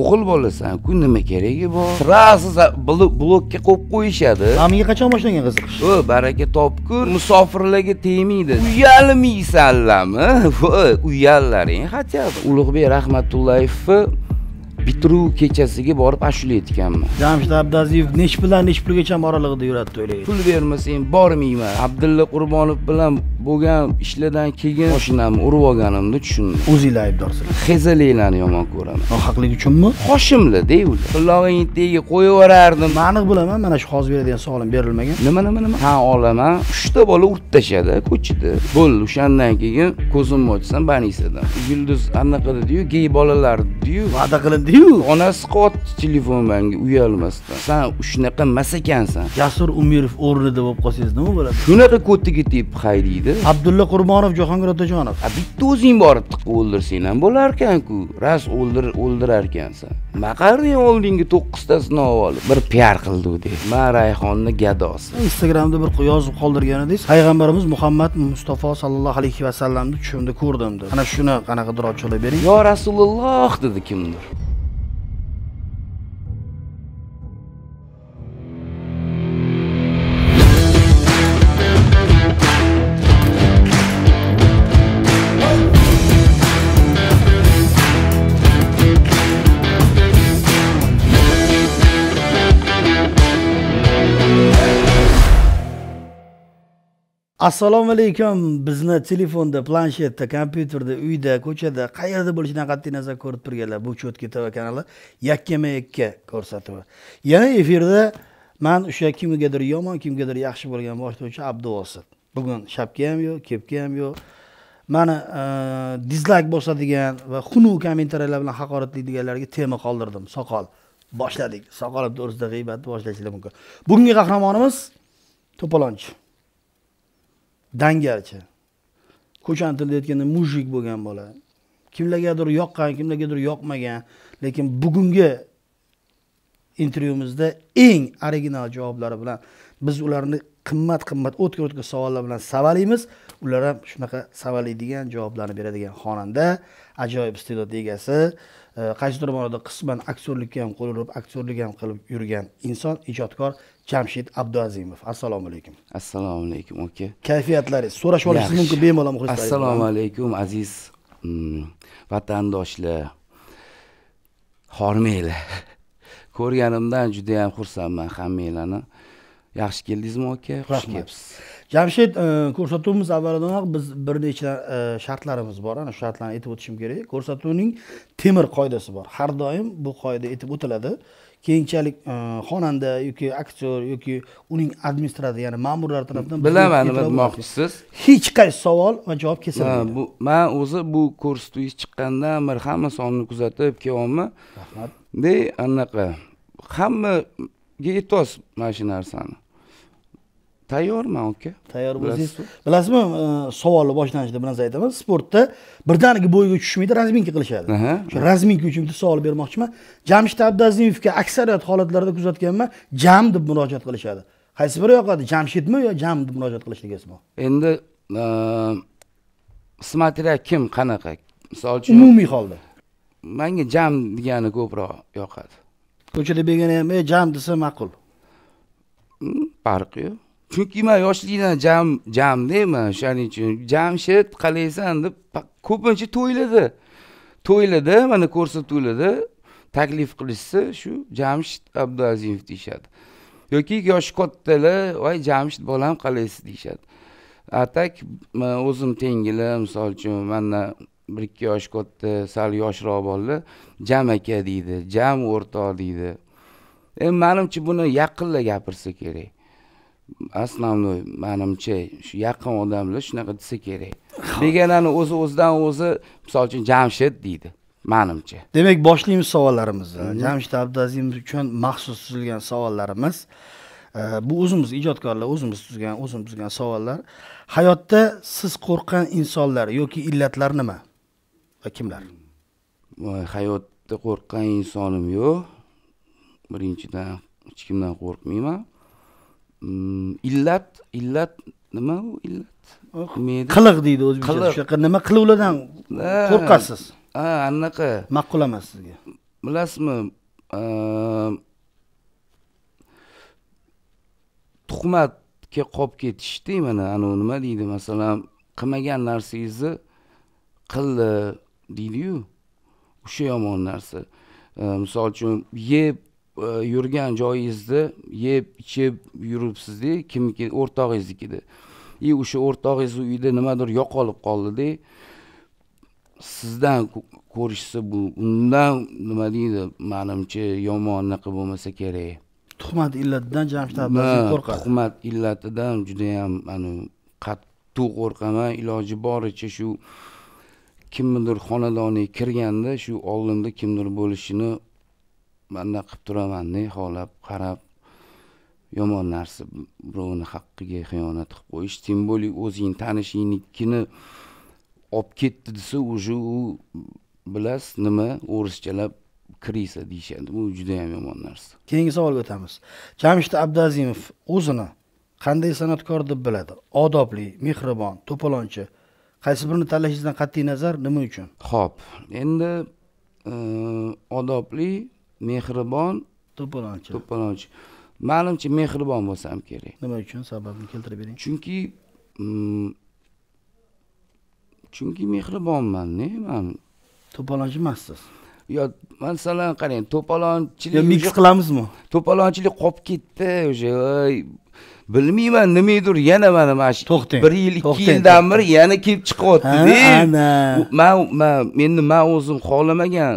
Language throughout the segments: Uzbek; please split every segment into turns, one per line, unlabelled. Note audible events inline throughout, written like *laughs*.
o'g'il bolasan ku nima keragi bor сразу blokka qo'yib qo'yishadi amiga qachon boshlangan qiziqish o baraka topkur musofirlarga tegmaydi uyalmaysanlarmi uyalaring хотя бы ulug'bek rahmatullayevni bitiruv kechasiga borib ashula aytganman jamshid abdaziyev nech bilan nech pulgacha oralig'ida yuradi to'laydi pul bermasang bormayman abdulla qurbonov bilan bo'lgan ishlardan keyin moshinamni urib olganimni tushundim o'zinglar aybdorsiz hezalinglarni yomon ko'raman nohaqlik uchunmi qoshimlarda ular qulog'ingni tagiga qo'yib yuborardim man aniq bilaman mana shu hozir beradigan savolim berilmagan nima nima nima tan olaman uchta bola urib tashladi ko'chada bo'ldi o'shandan keyin ko'zimni ochsam больницаdan yulduz anaqa dediyu gey bolalar dediyu va'da qilindi dediyu onasi qotdi telefon manga uyalmasdan san shunaqa emas ekansan jasur umirov o'rnida bo'lib qolsangiz nima bo'ladi shunaqa ko'ttaga tepib haydaydi abdulla qurbonov jahongir otajonov bitta o'zing borib tiqib o'ldirsang ham bo'larkanku ras o'ldir o'ldirar ekansan nima qilding oldingi to'qqiztasini olib olib bir piar qildikdek man rayhonni gadosi
instagramda bir yozib qoldirgan edingiz payg'ambarimiz muhammad mustafa sallallohu alayhi vasallamni tushimda ko'rdim deb ana shuni qanaqadir ochiqlab bering yo
rasululloh dedi kimdir
assalomu alaykum bizni telefonda planshetda kompyuterda uyda ko'chada qayerda bo'lishidan qat'iy nazar ko'rib turganlar bu cho'tki tv kanali yakkama yakka ko'rsatuvi yana efirda man o'sha kimgadir yomon kimgadir yaxshi bo'lgan boshlovchi abduvosit bugun shapka ham yo'q kepka ham yo'q mani e, dizlayk bosadigan va xunuk kommentariyalar bilan haqoratlaydiganlarga tema qoldirdim soqol boshladik soqol to'g'risida g'iybatni boshlashlar mumkin bugungi qahramonimiz to'polonchi dangarchi ko'chani tilida aytganda mujik bo'lgan bola kimlargadir yoqqan kimlargadir yoqmagan lekin bugungi intervyumizda eng original javoblari bilan biz ularni qimmat qimmat o'tkir o'tkir savollar bilan savalaymiz ular ham shunaqa savalaydigan javoblarni beradigan xonanda ajoyib iste'dod egasi e, qaysidir ma'noda qisman aktyorlikka ham qo'l urib aktyorlik ham qilib yurgan inson ijodkor jamshid abduazimov assalomu alaykum
assalomu alaykum aka
kayfiyatlaringiz so'rashib olishingiz mumkin bemalol muxlislar assalomu
alaykum aziz mm, vatandoshlar hormanglar *laughs* ko'rganimdan juda yam xursandman hammanglarni yaxshi keldingizmi aka xush kelibsiz
jamshid e, ko'rsatuvimiz avvalambor biz bir necha e, shartlarimiz bor ana shu shartlarni aytib o'tishim kerak ko'rsatuvning temir qoidasi bor har doim bu qoida aytib o'tiladi keyinchalik e, xonanda yoki aktyor yoki uning administratori ya'ni ma'murlar tarafidan bilaman nima demoqchisiz hech
qaysi savol va javob kesilmaydi bu man o'zi bu kursni chiqqandan beri hamma sonni kuzatib kelyapman rahmat de anaqa hammaga yetyapsiz mana shu narsani tayyorman aka tayyor bo'lsangiz bilasizmi savolni boshlanishida bir narsa aytaman
sportda birdaniga bo'yiga tushishmaydi razminka qilishadi o'sha razminka uchun bitta savol bermoqchiman jamshid abdaziyevga aksariyat holatlarda kuzatganman jam deb murojaat qilishadi qaysi biri
yoqadi jamshidmi yo jam deb murojaat qilishligami endi смотря e, kim qanaqa misol uchun umumiy holda manga jam degani ko'proq yoqadi ko'chada begona ham ey jam desa ma'qul hmm, farqi yo'q chunki man yoshligidan jam jamdaman o'shaning uchun jamshid qalaysan deb ko'pincha to'yladi to'ylarda mana ko'rsatuvlarda taklif qilishsa shu jamshid abduazimov deyishadi yoki yoshi kattalar voy jamshid bolam qalaysiz deyishadi a так o'zim tengilar misol uchun mandan bir ikki yosh katta sal yoshroq bolalar jam aka deydi jam o'rtoq deydi e, manimcha buni yaqinlar gapirsa kerak основной manimcha shu yaqin odamlar shunaqa desa kerak begonani o'zi o'zidan o'zi misol uchun jamshid deydi manimcha
demak boshlaymiz savollarimizni jamshid abduazimov uchun maxsus tuzilgan savollarimiz bu o'zimiz ijodkorlar o'zimiz tuzgan o'zimiz tuzgan savollar hayotda siz qo'rqqan insonlar yoki illatlar nima
va kimlar hayotda qo'rqqan insonim yo'q birinchidan hech kimdan qo'rqmayman illat illat nima u illat qiliq deydi o'zbekchada shunaqa nima qiluvlardan qo'rqasiz ha anaqa ma'qul emas sizga bilasizmi tuhmatga qolib ketishda mana anavi nima deydi masalan qilmagan narsangizni qildi deydiyu o'sha yomon narsa misol uchun yeb yurgan joyingizni yeb ichib yuribsizda kimniki o'rtog'ingiznikida и o'sha o'rtog'ingizni uyida nimadir yo'qolib qoldida sizdan ko'rishsa bu undan nima deydi manimcha yomonniqi bo'lmasa kerak
tuhmat illatidan jamshid abdulaziz qo'rqadi tuhmat
illatidan judayam qattiq qo'rqaman iloji boricha shu kimnidir xonadoniga kirganda shu oldinda kimdir bo'lishini banda qilib turaman nihoyalab qarab yomon narsa birovni haqqiga xiyonat qilib qo'yish тем более o'zingni tanishingnikini olib ketdi desa уже u bilasiz nima o'rischalab krisa deyishadi bu juda yam yomon narsa
keyingi savolga o'tamiz jamshid abduazimov o'zini qanday san'atkor deb biladi odobli mehribon to'polonchi qaysi birini
tanlashingizdan qat'iy nazar nima uchun ho'p endi e, odobli mehribon to'polonchi to'polonchi ma'lumchi mehribon bo'lsam kerak nima uchun sababini keltirib bering chunki mm, chunki mehribonman man to'polonchi emassiz yo masalan qarang to'polonchilik yo qilamizmi to'polonchilik qolib ketdi o'sha bilmayman nimadir yana mana mana shu to'xtang bir yil ikki yildan beri yana kelib chiqyaptida man man endi man o'zim xohlamagan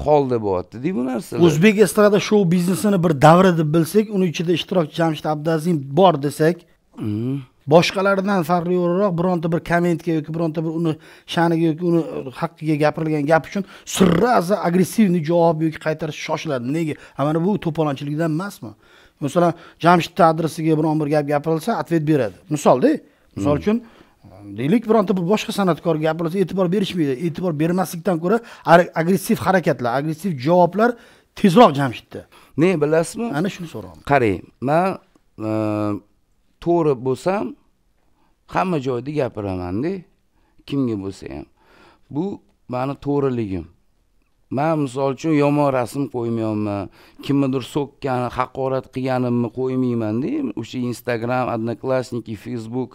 holda bo'lyaptida bu
narsalar
o'zbek estrada shou biznesini bir davri deb bilsak uni ichida ishtirokchi jamshid abdazim bor desak hmm. boshqalardan o'laroq bironta bir kommentga yoki bironta bir uni sha'niga yoki uni haqqiga gapirilgan gap uchun сразу agressivniy javob yoki qaytarish shoshiladi nega mana bu to'polonchilikdan emasmi masalan jamshidni adresiga biron bir gap gapirilsa ответ beradi misolda misol hmm. uchun hmm. deylik bironta bir boshqa san'atkor gapirsa e'tibor berishmaydi e'tibor bermaslikdan ko'ra agressiv harakatlar agressiv javoblar tezroq jamshidda
ne bilasizmi ana shuni so'rayapman qarang man e, to'g'ri bo'lsam hamma joyda gapiramanda kimga bo'lsa ham bu mani to'g'riligim man misol uchun yomon rasm qo'ymayapman kimnidir so'kkani haqorat qilganimni qo'ymaymanda o'sha instagram odnoklassniki facebook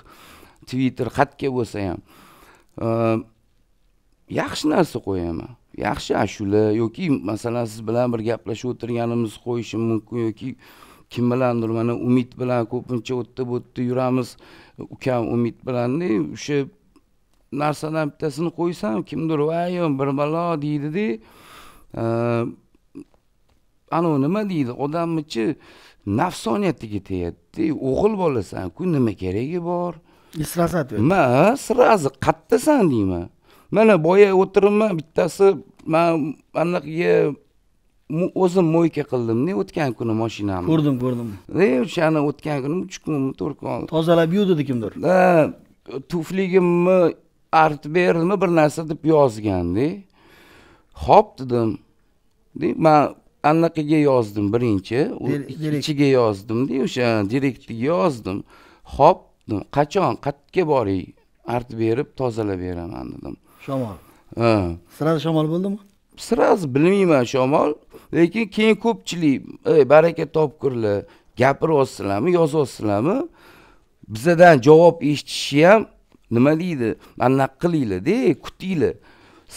twitter xatga bo'lsa ham e, yaxshi narsa qo'yaman yaxshi ashula yoki masalan siz bilan bir gaplashib o'tirganimiz qo'yishim mumkin yoki kim bilandir mana umid bilan ko'pincha u yerda bu yerda yuramiz ukam umid bilanda o'sha narsadan bittasini qo'ysam kimdir vay bir balo deydida e, anavi nima deydi odamnichi nafsoniyatiga tegyaptida o'g'il bolasanku nima keragi bor и ma ответ man qayerdasan deyman mana boya o'tiribman bittasi man anaqiga o'zim moyka qildim ne o'tgan kuni mashinamni ko'rdim ko'rdim e o'shani o'tgan kuni uch kunmi to'rt kun tozalab yuvdidi kimdir ha tufligimni berdimi bir narsa deb yozgandi hop dedim man anaqaga yozdim birinchi ichiga yozdimda o'sha direktiga yozdim hop dedim qachon qayerga boring artib berib tozalab beraman dedim shamol ha shamol bo'ldimi sirasi bilmayman shamol lekin keyin ko'pchilik ey baraka topkurlar gapiryapsizlarmi yozyapsizlarmi bizadan javob eshitishi ham nima deydi anaqa qilinglarda kutinglar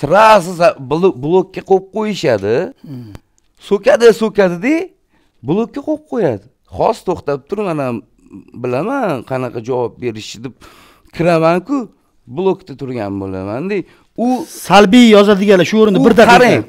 srazi blokka qo'yib qo'yishadi hmm. so'kadi so'kadida blokka qo'yib qo'yadi hozir to'xtab tur mana bilaman qanaqa javob berishni deb kiramanku blokda turgan bo'lamanda u salbiy yozadiganlar shu o'rinda bir qarang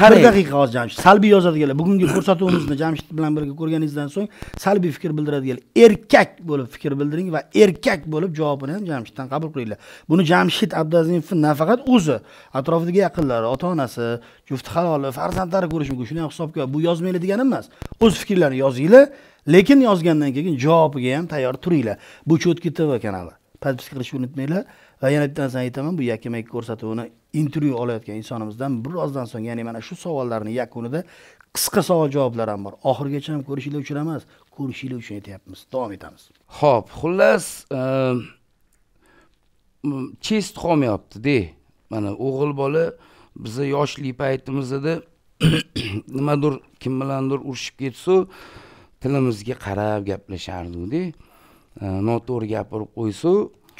qarang bir daqiqa hozir jamshid salbiy
yozadiganlar bugungi ko'rsatuvimizni jamshid bilan birga ko'rganingizdan so'ng salbiy fikr bildiradiganlar erkak bo'lib fikr bildiring va erkak bo'lib javobini ham jamshiddan qabul qilinglar buni jamshid abduazimovni nafaqat o'zi atrofidagi yaqinlari ota onasi jufti haloli farzandlari ko'rishi mumkin shuni ham hisobga bu yozmanglar degani emas o'z fikrlarini yozinglar lekin yozgandan keyin javobiga ham tayyor turinglar bu cho'tki tv kanali подписка qilishni unutmanglar va yana bitta narsani aytaman bu yakkama yakka ko'rsatuvini intervyu olayotgan insonimizdan birozdan so'ng ya'ni mana shu savollarni yakunida
qisqa savol javoblar ham bor
oxirigacha ham ko'rishinglar uchun emas ko'rishinglar uchun aytyapmiz davom etamiz
ho'p xullas ehm, chest qolmayaptida mana o'g'il bola bizni yoshlik paytimizda *coughs* nimadir kim bilandir urushib ketsa tilimizga qarab gaplashardikda ehm, noto'g'ri gapirib qo'ysa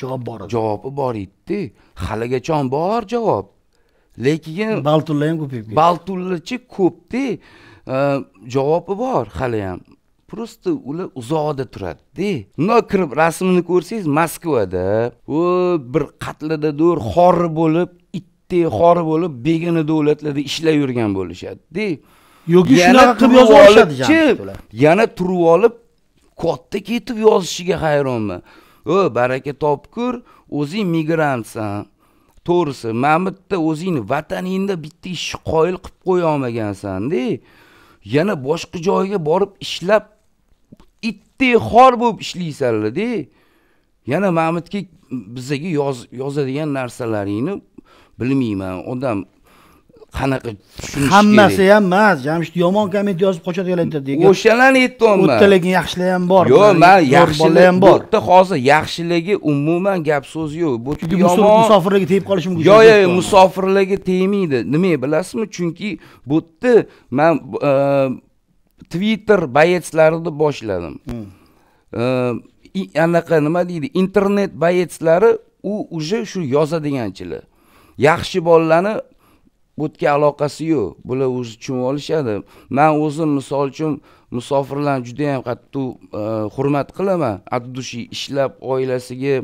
javob bor edi javobi bor edida halligachon bor javob lekin baltullar ham ko'payib ketdi baltullachi ko'pda javobi bor hali ham просто ular uzoqda turadida mundoq kirib rasmini ko'rsangiz moskvada u bir qatladadur xori bo'lib itdek xori bo'lib begona davlatlarda ishlab yurgan bo'lishadida yoki shunaqa qilib yozib olishadi yana turib olib katta ketib yozishiga hayronman o baraka topkur o'zing migrantsan to'g'risi mana bu yerda o'zingni vataningda bitta ishni qoyil qilib qo'ya olmagansanda yana boshqa joyga borib ishlab itdek xor bo'lib ishlaysanlarda yana mana bu yerga bizaga yozadigan narsalaringni bilmayman odam qanaqa tushunish hammasi
ham emas jamshid yomon komment yozib qochadiganlar degan o'shalarni aytyapman bitta lekin yaxshilar ham bor yo'q man yaxshilar ham bor
bitta hozir yaxshiligi umuman gap so'z yo'q bu chunki yomon musofirlarga tegib qolishi mumkin yo'q yo'q musofirlarga tegmaydi nima bilasizmi chunki bu yerda man e, twitter boyetslarini boshladim hmm. e, anaqa nima deydi internet boyetslari u уже shu yozadiganchilar yaxshi bolalarni o'tga aloqasi yo'q bular o'zi tushunib olishadi man o'zim misol uchun musofirlarni juda yam qattiq e, hurmat qilaman от души ishlab oilasiga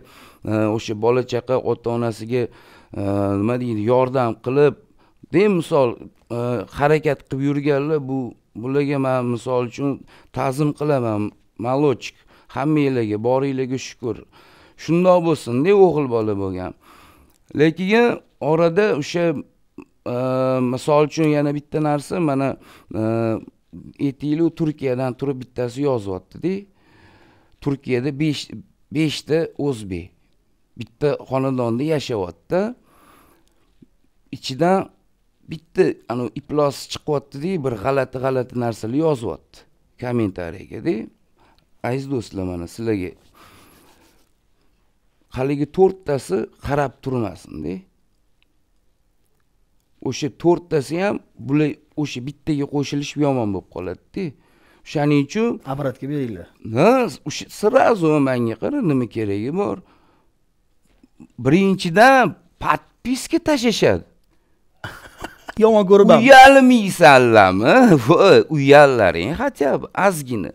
e, o'sha bola chaqa ota onasiga e, nima deydi yordam qilib deng misol harakat qilib yurganlar bu bularga man misol uchun ta'zim qilaman malochik hammanglarga boringlarga shukur shundoq bo'lsinda o'g'il bola bo'lgan lekin orada o'sha Ehm, misol uchun yana bitta narsa mana aytaylik ehm, turkiyadan turib bittasi yozyaptida turkiyada besh beshta o'zbek bitta xonadonda yashayapti ichidan bitta iplos chiqyapti chiqyaptida bir g'alati g'alati narsalar yozyapti kommentariyagada aziz do'stlar mana sizlarga haligi to'rttasi qarab turmasinda o'sha to'rttasi ham bular o'sha bittaga qo'shilishib yomon bo'lib qoladida o'shaning uchun обратка beringlar ha o'sha сразу manga qara nima keragi bor birinchidan подписка tashlashadi *laughs* yomon ko'ribman uyalmaysanlarmi *laughs* voy uyallaring хотя бы ozgina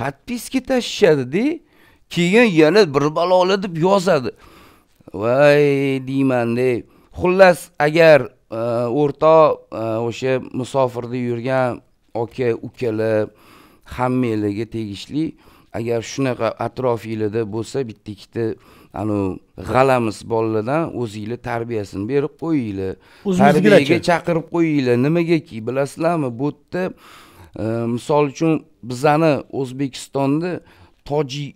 подписка tashlashadida keyin yana bir balolar deb yozadi voy deymanda xullas agar e, o'rta e, o'sha musofirda yurgan aka ukalar hammanglarga tegishli agar shunaqa atrofinglarda bo'lsa bitta ikkita anavi g'alamis bolalardan o'zinglar tarbiyasini berib qo'yinglar tarbiyaga chaqirib qo'yinglar nimagaki bilasizlarmi bu yerda e, misol uchun bizani o'zbekistonda tojik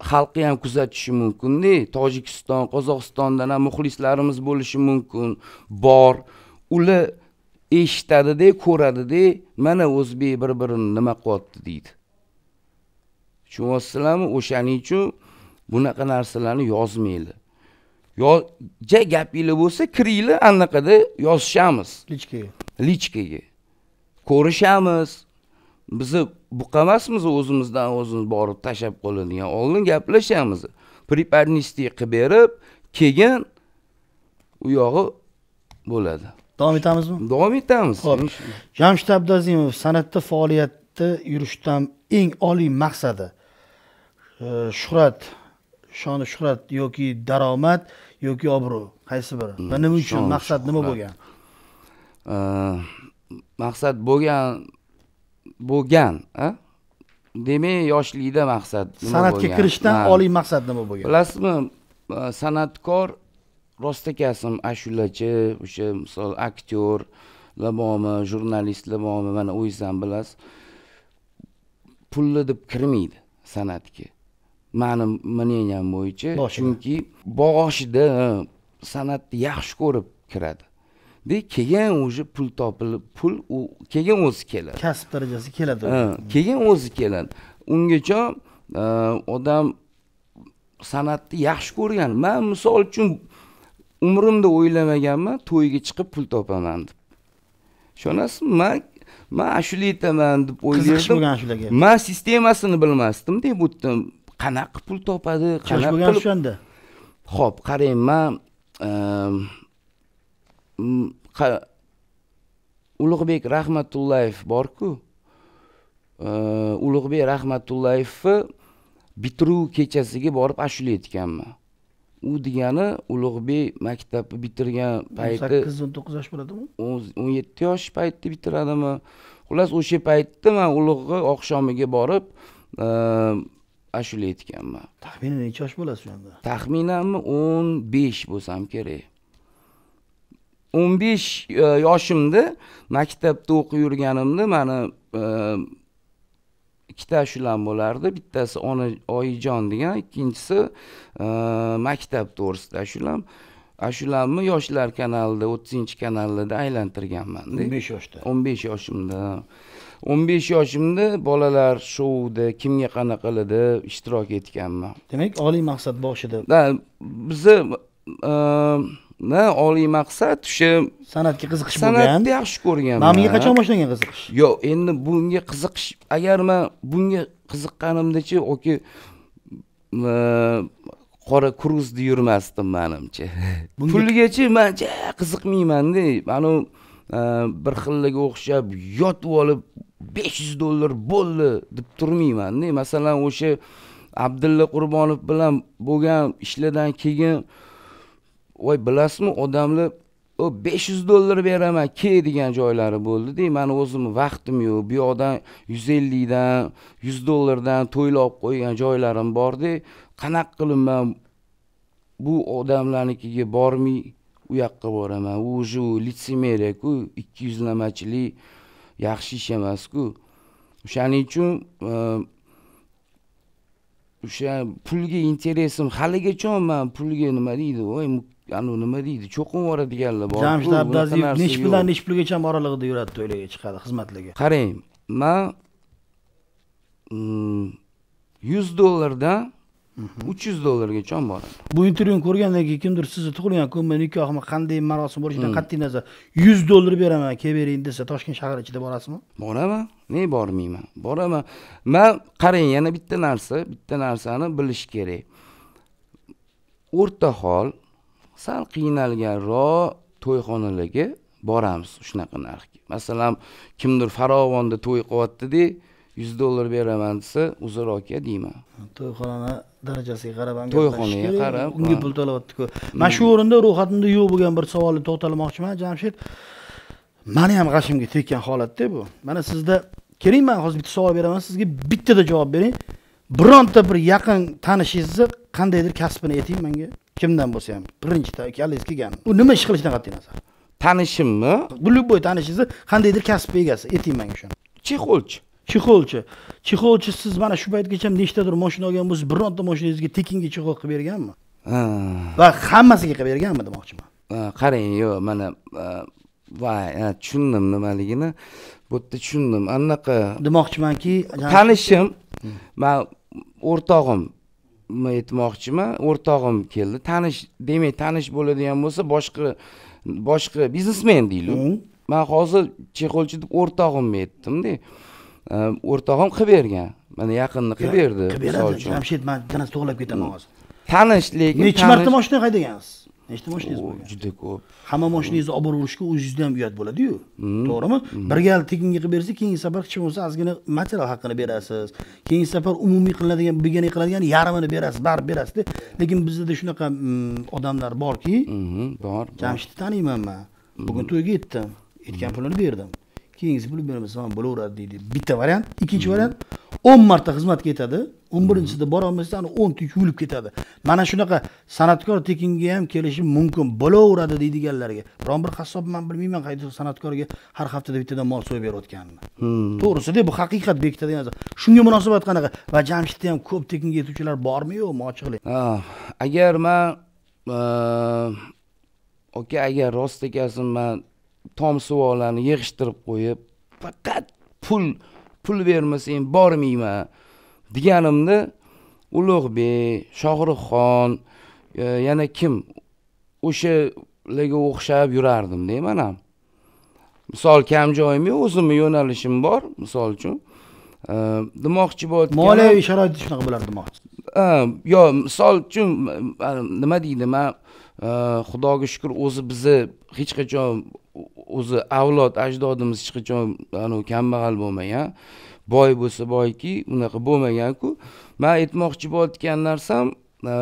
xalqni ham kuzatishi mumkinda tojikiston qozog'istondan ham muxlislarimiz bo'lishi mumkin bor ular eshitadida ko'radida mana o'zbek bir birini nima qilyapti deydi tushunyapsizlarmi o'shaning uchun bunaqa narsalarni yozmanglar ja gapinglar bo'lsa kiringlar anaqada yozishamiz lichkaga lichkaga ko'rishamiz bizni buqamasmiz o'zimizdan o'zimiz borib tashlab qo'yadigan oldin gaplashamiz препарнистий qilib berib keyin u yog'i bo'ladi davom etamizmi davom etamiz ho'p jamshid
abduazimov san'atda faoliyatda yurishdan eng oliy maqsadi shuhrat shoni shuhrat yoki daromad yoki obro' qaysi biri va nima uchun maqsad nima bo'lgan
maqsad bo'lgan bo'lgan demak yoshlikda maqsad san'atga kirishdan oliy maqsad nima bo'lgan bilasizmi e, san'atkor rostakasim ashulachi o'sha misol aktyor bormi jurnalist bormi mana o'zingiz ham bilasiz pulli deb kirmaydi san'atga mani мнением bo'yicha chunki boshida san'atni yaxshi ko'rib kiradi keyin уже pul topilib pul u keyin o'zi keladi kasb darajasi keladi keyin o'zi keladi ungacha e, odam san'atni yaxshi ko'rgan man misol uchun umrimda o'ylamaganman to'yga chiqib pul topaman deb ishonasizmi man man ashula aytaman deb o'ylardim bo'lgan ashulaga man sistemasini bilmasdimda bu yerda qanaqa pul topadi qanaqa bo'lgan o'shanda ho'p qarang man e, ulug'bek rahmatullayev borku ulug'bek rahmatullayevni bitiruv kechasiga borib ashula aytganman u degani ulug'bek maktabni bitirgan payti o'n sakkiz
o'n to'qqiz yosh bo'ladimi
o'n yetti yosh paytda bitiradimi xullas o'sha paytda man ulug'ni oqshomiga borib e, ashula aytganman taxminan necha yosh bo'lasiz o'shanda taxminanmi o'n besh bo'lsam kerak o'n besh e, yoshimda maktabda o'qib yurganimda mani e, ikkita ashulam bo'lardi bittasi ona oyijon degan ikkinchisi e, maktab to'g'risida ashulam ashulamni yoshlar kanalida o'ttizinchi kanalda aylantirganmanda o'n besh yoshda o'n besh yoshimda o'n besh yoshimda bolalar shouda kimga qanaqalida ishtirok etganman demak oliy maqsad boshida bizni maqsadni oliy maqsad o'sha san'atga qiziqish bo'lgan san'atni yaxshi ko'rgan mamga qachon boshlangan qiziqish yo'q endi bunga qiziqish agar man bunga qiziqqanimdachi oki qora kruzda yurmasdim manimcha *laughs* pulgachi man ja qiziqmaymanda anavi e, bir xillaga o'xshab yotib olib besh yuz dollar bo'ldi deb turmaymanda masalan o'sha abdulla qurbonov bilan bo'lgan ishlardan keyin voy bilasizmi odamlar o besh yuz dollar beraman ke degan joylari bo'ldida mani o'zimni vaqtim yo'q bu yoqdan yuz ellikdan yuz dollardan to'ylar olib qo'ygan joylarim borda qanaqa qilib man bu odamlarnikiga bormay u yoqqa boraman u уже litsemeriyaku ikki yuzlamachilik yaxshi ish emasku o'shaning uchun e, o'sha pulga interesim haligacha man pulga nima deydi voy anavi nima deydi cho'qin yuboradiganlar bor jamshid abdaziyevich nechi puldan nechi
pulgacha oralig'ida yuradi to'ylarga chiqadi xizmatlarga
qarang man mm, yuz dollardan mhm. uch yuz dollargacha boraman
bu intervyuni ko'rgandan keyin kimdir sizni tug'ilgan kunmi nikohmi qanday marosim bo'lishidan hmm. qat'iy nazar yuz dollar beraman kelib bering desa toshkent shahri ichida borasizmi
boraman ne bormayman boraman man qarang yana bitta narsa bitta narsani bilish kerak o'rta hol sal qiynalganroq to'yxonalarga boramiz shunaqa narxga masalan kimdir farovonda to'y qilyaptida yuz dollar beraman desa uzr aka deyman
to'yxonani darajasiga qarab ham to'yxonaga qarab unga pul to'layaptiku hmm. mana shu o'rinda ro'yxatimda yo'q bo'lgan bir savolga to'xtalmoqchiman jamshid mani ham g'ashimga tekkan holatda bu mana sizda keling man hozir bitta savol beraman sizga bittada javob bering bironta bir yaqin tanishingizni qandaydir kasbini ayting menga kimdan bo'lsa ham birinchida ikkalingiz kelgan u nima ish qilishidan qat'iy nazar tanishimmi любой tanishingizni qandaydir kasb egasi ayting menga shuni chexolchi chexolchi chexolchi siz mana shu paytgacha nechtadir moshina olgan bo'lsangiz bironta moshinangizga tekinga chexol qilib berganmi va hammasiga qilib berganmi demoqchiman
qarang yo'q mana e, voy tushundim nimaligini bu yerda tushundim anaqa demoqchimanki tanishim hmm. man o'rtog'im aytmoqchiman o'rtog'im keldi tanish demak tanish bo'ladigan bo'lsa boshqa boshqa biznesmen deylik hm. man hozir chexolchi deb o'rtog'imni aytdimda ehm, o'rtog'im qilib bergan mana yaqinda qilib berdi qilib beradi jamshid
man yana to'g'irlab ketaman hm. hozir
tanish lekin nechi marta
moshina haydagansiz
nechta mashinangiz juda
ko'p hamma mashinangizni olib boraverishga o'zingizni ham uyat bo'ladiyu mm-hmm. to'g'rimi mm-hmm. bir gal tekinga qilib bersangiz keyingi safar hech bo'lmasa ozgina material haqini berasiz keyingi safar umumiy qilinadigan begona qiladigan yarmini berasiz baribir berasizda lekin bizda shunaqa mm, odamlar borki
mm-hmm, bor
jamshidni taniyman man bugun to'yga yetdim aytgan pulini berdim keyingisi pulni bermasam bo'laveradi deydi bitta variant ikkinchi variant o'n marta xizmatga yetadi o'n birinchisida borolmasdan o'nta yuvilib ketadi mana shunaqa san'atkor tekinga ham kelishi mumkin bo'laveradi deydiganlarga biron bir qassob man bilmayman qaysi san'atkorga har haftada bittadan mol so'yib berayotganini
hmm. to'g'risida
bu haqiqat bekitadigan narsa shunga munosabat qanaqa va jamshidda ham ko'p tekinga yetuvchilar
bormi yo'qmi ochiqlik ah, agar man aka ah, agar rost ekansiz man tom savollarni yig'ishtirib qo'yib faqat pul pul bermasang bormayman deganimni ulug'bek shohruxxon e, yana kim o'shalarga o'xshab yurardimda man ham misol kam joyim yo'q o'zimni yo'nalishim bor misol uchun e, demoqchi bo'lgan moliyaviy sharoit
shunaqa bo'lar demoqchi
e, yo misol uchun nima deydi man xudoga shukur o'zi bizni hech qachon o'zi avlod ajdodimiz hech qachon kambag'al bo'lmagan boy bo'lsa boyki unaqa bo'lmaganku man aytmoqchi bo'layotgan narsam e,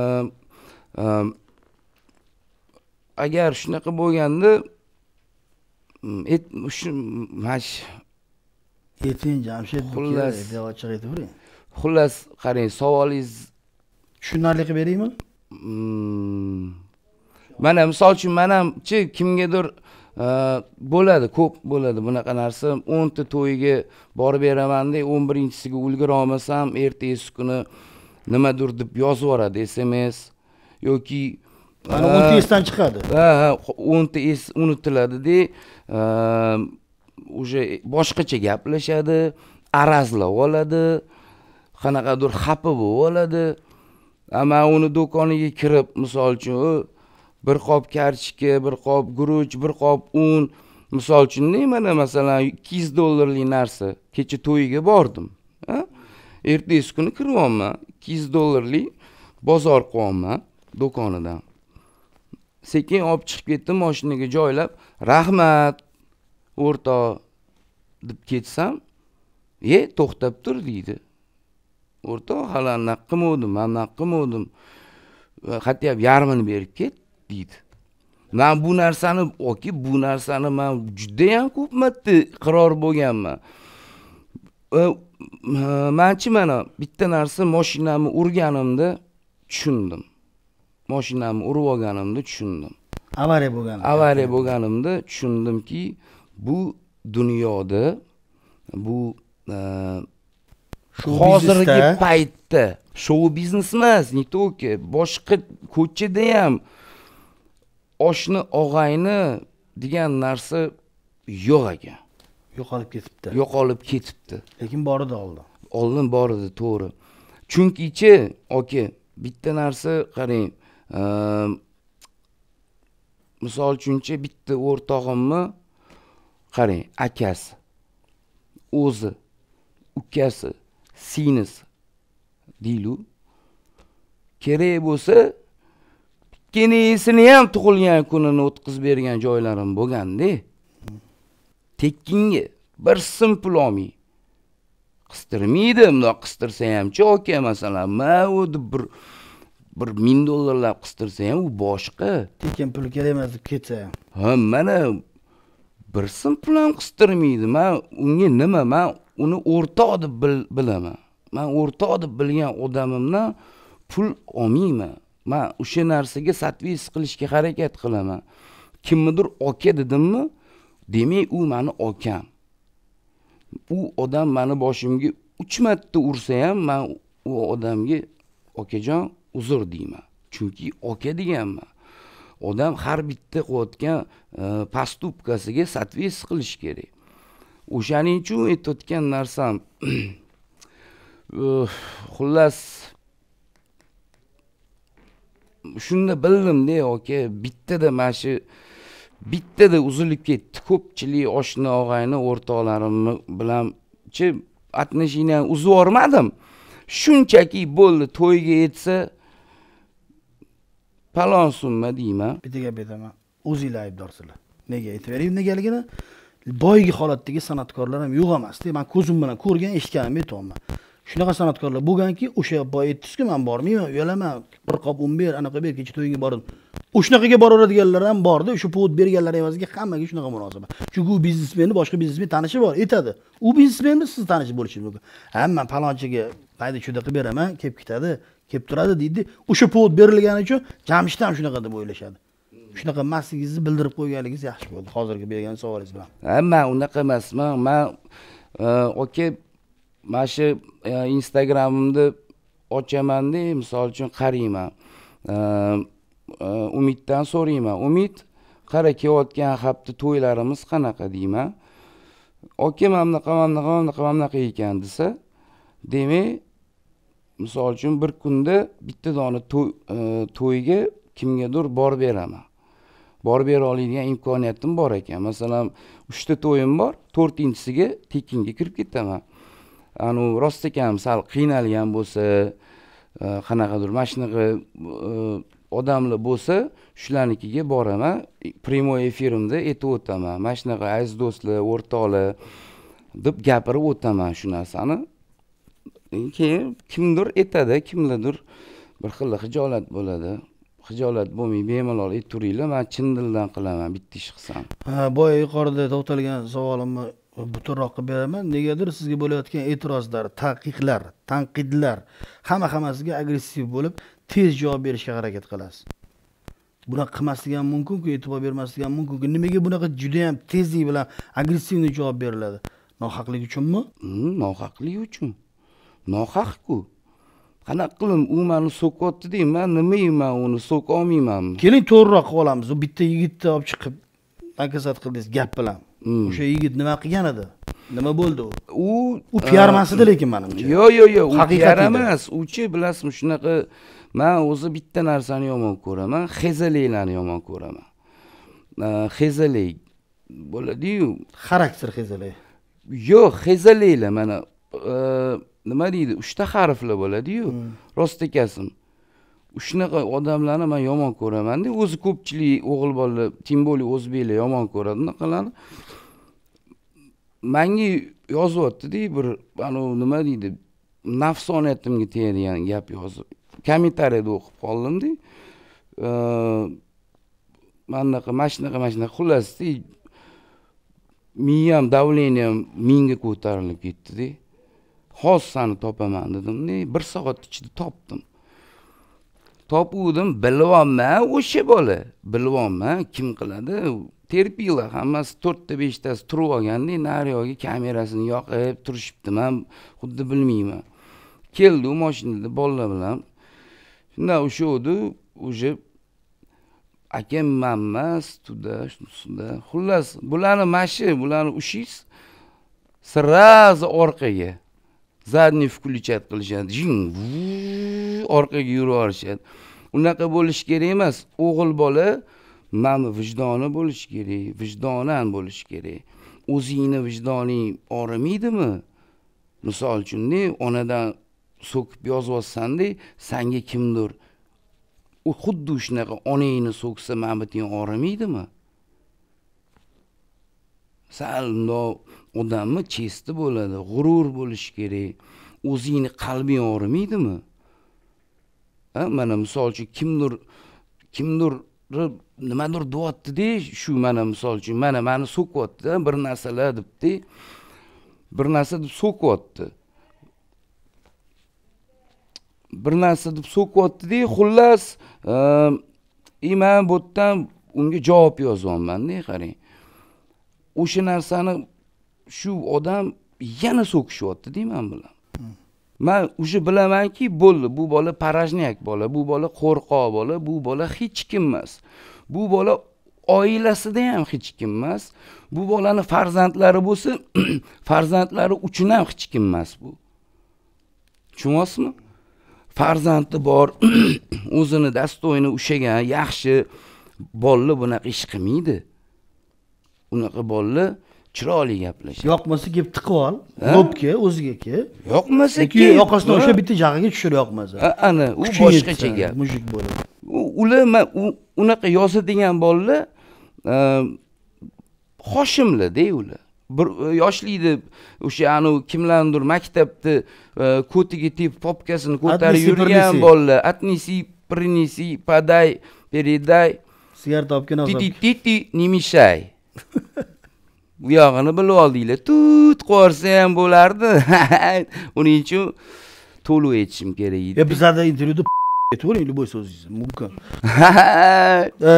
e, agar shunaqa bo'lganda shu mash ayting jamshid xullas
ochiq bering
xullas qarang savolingiz tushunarli qilib beraymi mana misol uchun man hamchi kimgadir bo'ladi ko'p bo'ladi bunaqa narsa o'nta to'yga borib beramanda o'n birinchisiga ulgura olmasam ertasi kuni nimadir deb yozib yuboradi sms yoki o'nta esdan chiqadi ha ha o'nta es unutiladida уже boshqacha gaplashadi arazlab oladi qanaqadir xafa bo'lib oladi man uni do'koniga kirib misol uchun bir qop karchika bir qop guruch bir qop un misol uchun mana masalan ikki yuz dollarlik narsa kecha to'yiga bordim ertasi kuni kiryapman ikki yuz dollarlik bozor qilyapman do'konidan sekin olib chiqib ketdim moshinaga joylab rahmat o'rtoq deb ketsam e to'xtab tur deydi o'rtoq hali anaqa qilmovdim anaqa qilmovdim hatto yarmini berib ketdi deydi man bu narsani oki bu narsani man judayam ko'p marta iqror bo'lganman e, manchi mana bitta narsa moshinamni urganimda tushundim moshinamni urib olganimda tushundim avariya bo'lgan avariya bo'lganimda tushundimki bu dunyoda bu e, hozirgi paytda shou biznes emas не только boshqa ko'chada ham oshni og'ayni degan narsa yo'q ekan yo'qolib ketibdi yo'qolib ketibdi lekin bor edi oldin oldin bor edi to'g'ri chunkichi oka bitta narsa qarang ehm, misol uchunchi bitta o'rtog'imni qarang akasi o'zi ukasi singlisi deylu kerak bo'lsa tekkinisini ham tug'ilgan kunini o'tkazib bergan joylarim bo'lganda tekkinga bir sim pul olmay qistirmaydi mundoq qistirsa hamchi oka masalan ma u deb bir bir ming dollarlab qistirsa ham u boshqa
tekin pul kerak emas deb ketsa ham
ha mana bir sim pul ham qistirmaydi man unga nima man uni o'rtoq deb bilaman man o'rtoq deb bilgan odamimdan pul olmayman man o'sha narsaga satvis qilishga harakat qilaman kimnidir oka dedimmi demak u mani okam u odam mani boshimga uch marta ursa ham man u odamga okajon uzr deyman chunki oka deganman odam har bitta qilayotgan поступкасiga соответствие qilish kerak o'shaning uchun aytayotgan narsam *clears throat* e, xullas shunda bildimda aka bittada mana shu bittada uzilib ketdi ko'pchilik oshna og'ayni o'rtoqlarim bilanchi отношениям uzib yubormadim shunchaki bo'ldi to'yga yetsa palon summa deyman bitta gap aytaman
o'zinglar aybdorsizlar nega aytib beraymi negaligini boyagi holatdagi san'atkorlar ham yo'q emasda man ko'zim bilan ko'rgan eshitganimni aytyapman shunaqa san'atkorlar bo'lganki o'sha boya aytdingizku man bormayman uyalaman bir qop un ber anaqa ber kecha to'yingga bordim o'shanaqaga boraveradiganlar ham borda o'sha povod berganlar evaziga hammaga shunaqa munosabat chunki u biznesmenni boshqa biznesmen tanishi bor aytadi u biznesmenni siz tanishi bo'lishingiz mumkin ha man palonchiga mayda chuyda qilib beraman kelib ketadi kelib turadi deydi o'sha povod berilgani uchun jamshid ham shunaqa deb o'ylashadi shunaqa emasligingizni bildirib qo'yganingiz yaxshi bo'ldi hozirgi bergan savolingiz bilan
ha man unaqa emasman man aka e, mana shu e, instagramimni ochamanda misol uchun qarayman e, e, umiddan so'rayman umid qara kelayotgan hafta to'ylarimiz qanaqa deyman oka mana bunaqa mana bunaqa mana bunaqa mana bunaqa ekan desa demak misol uchun bir kunda bitta dona to'yga kimgadir borib beraman borib bera oladigan imkoniyatim bor ekan masalan uchta to'yim bor to'rtinchisiga tekinga kirib ketaman anavi rostakam sal qiynalgan bo'lsa e, qanaqadir mana shunaqa e, odamlar bo'lsa shularnikiga boraman прямой efirimda aytib o'taman mana shunaqa aziz do'stlar o'rtoqlar deb gapirib o'taman shu narsani keyin kimdir aytadi kimlardir bir xil hijolat bo'ladi hijolat bo'lmay bemalol aytib turinglar man chin dildan qilaman bitta ish qilsam
ha boya yuqorida to'xtalgan savolimni butunroqqa beraman negadir sizga bo'layotgan e'tirozlar taqiqlar tanqidlar hamma hammasiga agressiv bo'lib tez javob berishga harakat qilasiz bunaqa qilmaslik ham mumkinku e'tibor bermaslik ham mumkinku nimaga bunaqa judayam tezlik bilan agressivniy javob beriladi nohaqlik uchunmi
hmm, nohaqlik uchun nohaqku qanaqa qilim u mani so'kyaptida man nimayman uni so'ka olmaymanmi keling to'g'riroq qilib olamiz u bitta yigitni olib
chiqib nakasat qildingiz gap bilan Hmm. o'sha yigit nima qilgan edi nima bo'ldi u
u u uh, piar emas edi lekin manimcha yo'q yo'q yo'q u piar emas uchi bilasizmi shunaqa man o'zi bitta narsani yomon ko'raman hezalilarni yomon ko'raman hezali uh, bo'ladiyu xarakter hezali yo'q hezalilar mana uh, nima deydi uchta harflar bo'ladiyu hmm. rostakasm shunaqa odamlarni man yomon ko'ramanda o'zi ko'pchilik o'g'il bolalar тем более o'zbeklar yomon ko'radi unaqalarni manga yozyaptida bir anavi nima deydi nafsoniyatimga tegadigan gap yozib kommentariyada o'qib qoldimda mana bunaqa mana shunaqa mana shunaqa xullas miyam давлением mingga ko'tarilib ketdida sani topaman dedimda bir soat ichida topdim topuvdim bilyapman o'sha bola bilyapman kim qiladi terpila hammasi to'rtta beshtasi turib olganda nari yog'iga kamerasini yoqib turishibdi man xuddi bilmayman keldi u moshinada bolalar bilan shundan o'sha yerda уже akam emas туда sunda xullas bularni mana shu bularni ushingiz сразу orqaga задний включat qilishadi jing orqaga yurib yuborishadi unaqa bo'lishi kerak emas o'g'il bola mani vijdoni bo'lishi kerak vijdonan bo'lishi kerak o'zingni vijdoning og'rimaydimi misol uchunda onadan so'kib yozib olsanda sanga kimdir u xuddi shunaqa onangni so'ksa mabitiing og'rimaydimi sal mundoq odamni chesti bo'ladi g'urur bo'lishi kerak o'zingni qalbing og'rimaydimi a mana misol uchun kimdir kimdir nimadir deyaptida shu mana misol uchun mana mani so'kyapti bir narsalar debdi bir narsa deb so'kyapti bir narsa deb so'kyaptida xullas и e, man bu yerdan unga javob yozyapmanda qarang o'sha narsani shu odam yana so'kishyapti deyman bilan man уже bilamanki bo'ldi bu bola порожняк bola bu bola qo'rqoq bola bu bola hech kim emas bu bola oilasida ham hech kim emas bu bolani farzandlari bo'lsa *clears throat* farzandlari uchun ham hech kim emas bu tushunyapsizmi farzandi bor *clears throat* o'zini dostoyni ushlagan yaxshi bolalar bunaqa ish qilmaydi unaqa bolalar chiroyli gaplash yoqmasa kelib tiqib ol lobka o'ziga yoqmasa ki yoqasidan o'sha bitta
jag'iga tushir yoqmasa ana u boshqacha gap
mushuk bo'ladi ular unaqa yozadigan bolalar e, hoshimlarda ular bir e, yoshlikda o'sha anavi kimlarnidir maktabni e, ko'tiga tepib popkasini ko'tarib yurgan bolalar отнеси принеси подай передай sigaret olib kelib titi не мешай bu yog'ini bilib oldinglar tut qo'rsa ham bo'lardi *laughs* uning uchun to'lov aytishim kerak edi e, bizlarda intervyuda aytavering любой so'zingizni mumkin *laughs*
e,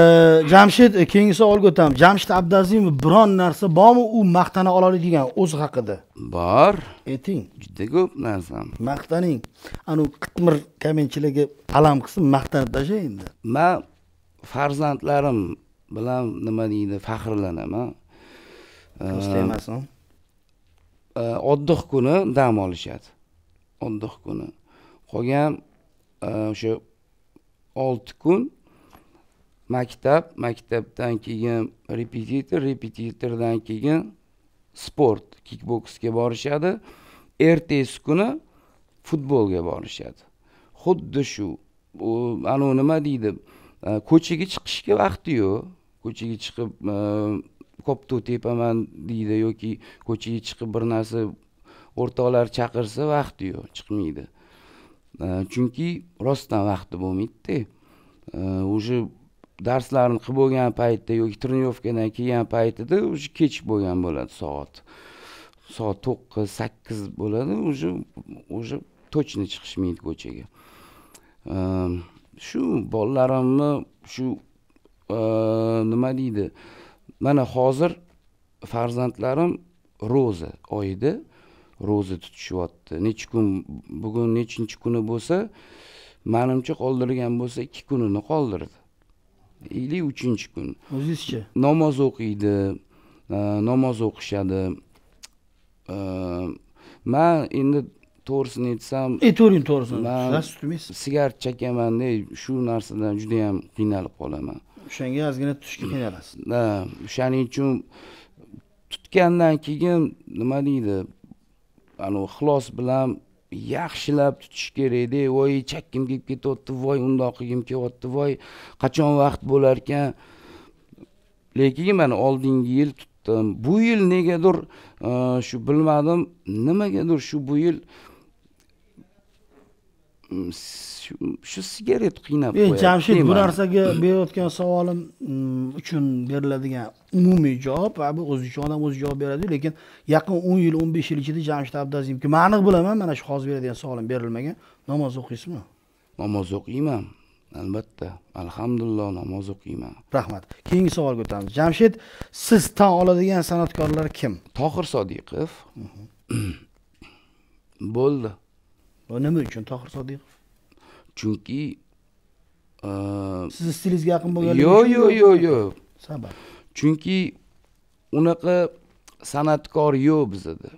jamshid keyingi savolga o'tamiz jamshid abdazimov biron narsa bormi u maqtana oladigan o'zi haqida
bor ayting juda ko'p narsa
maqtaning anavi qitmir kamenchilarga
alam qilsin maqtanib tashlang endi man farzandlarim bilan nima deydi faxrlanaman asli ehm, emasmi e, oddix kuni dam olishadi oddix kuni qolgan e, o'sha olti kun maktab maktabdan keyin repetitor repetitordan keyin sport kikboksga borishadi ertasi kuni futbolga borishadi xuddi shu anavi nima deydi e, ko'chaga chiqishga vaqti yo'q ko'chaga chiqib koptu tepaman deydi yoki ko'chaga chiqib bir narsa o'rtoqlar chaqirsa vaqti yo'q chiqmaydi e, chunki rostdan vaqti bo'lmaydida уже e, darslarni qilib bo'lgan paytda yoki тренировкадан kelgan paytida уже kech bo'lgan bo'ladi soat soat to'qqiz sakkiz bo'ladi уже уже точно chiqishmaydi ko'chaga e, shu bolalarimni shu nima deydi mana hozir farzandlarim ro'za oyida ro'za tutishyapti nechi kun bugun nechinchi kuni bo'lsa manimcha qoldirgan bo'lsa ikki kunini qoldirdi или uchinchi kun o'zizchi namoz o'qiydi e, namoz o'qishadi e, man endi to'g'risini aytsam aytavering e, to'g'risini man sigaret chekaman shu narsadan juda yam qiynalib qolaman
o'shanga ozgina tushga qiynalasiz
*clears throat* ha o'shaning uchun tutgandan keyin nima deydi anavi ixlos bilan yaxshilab tutish kerakda voy chakkim kelib ketyapti voy undoq qilgim kelyapti voy qachon vaqt bo'lar ekan lekin mana oldingi yil tutdim bu yil negadir e, shu bilmadim nimagadir shu bu yil shu sigaret qiynab qo'yadi jamshid bu narsaga
berayotgan savolim mm, uchun beriladigan umumiy javob va bu o'zicha odam o'zi javob beradi lekin yaqin o'n yil o'n besh yil ichida jamshid abdazimki man aniq bilaman mana shu hozir beradigan savolim berilmagan namoz o'qiysizmi
namoz o'qiyman albatta alhamdulillah namoz o'qiyman rahmat keyingi savolga o'tamiz jamshid siz tan oladigan san'atkorlar kim tohir sodiqov *clears throat* bo'ldi va nima uchun tohir sodiqov chunki sizni
stilingizga yaqin bo'lgan yo'q yo'q yo'q yo'q sabab
chunki unaqa san'atkor yo'q bizada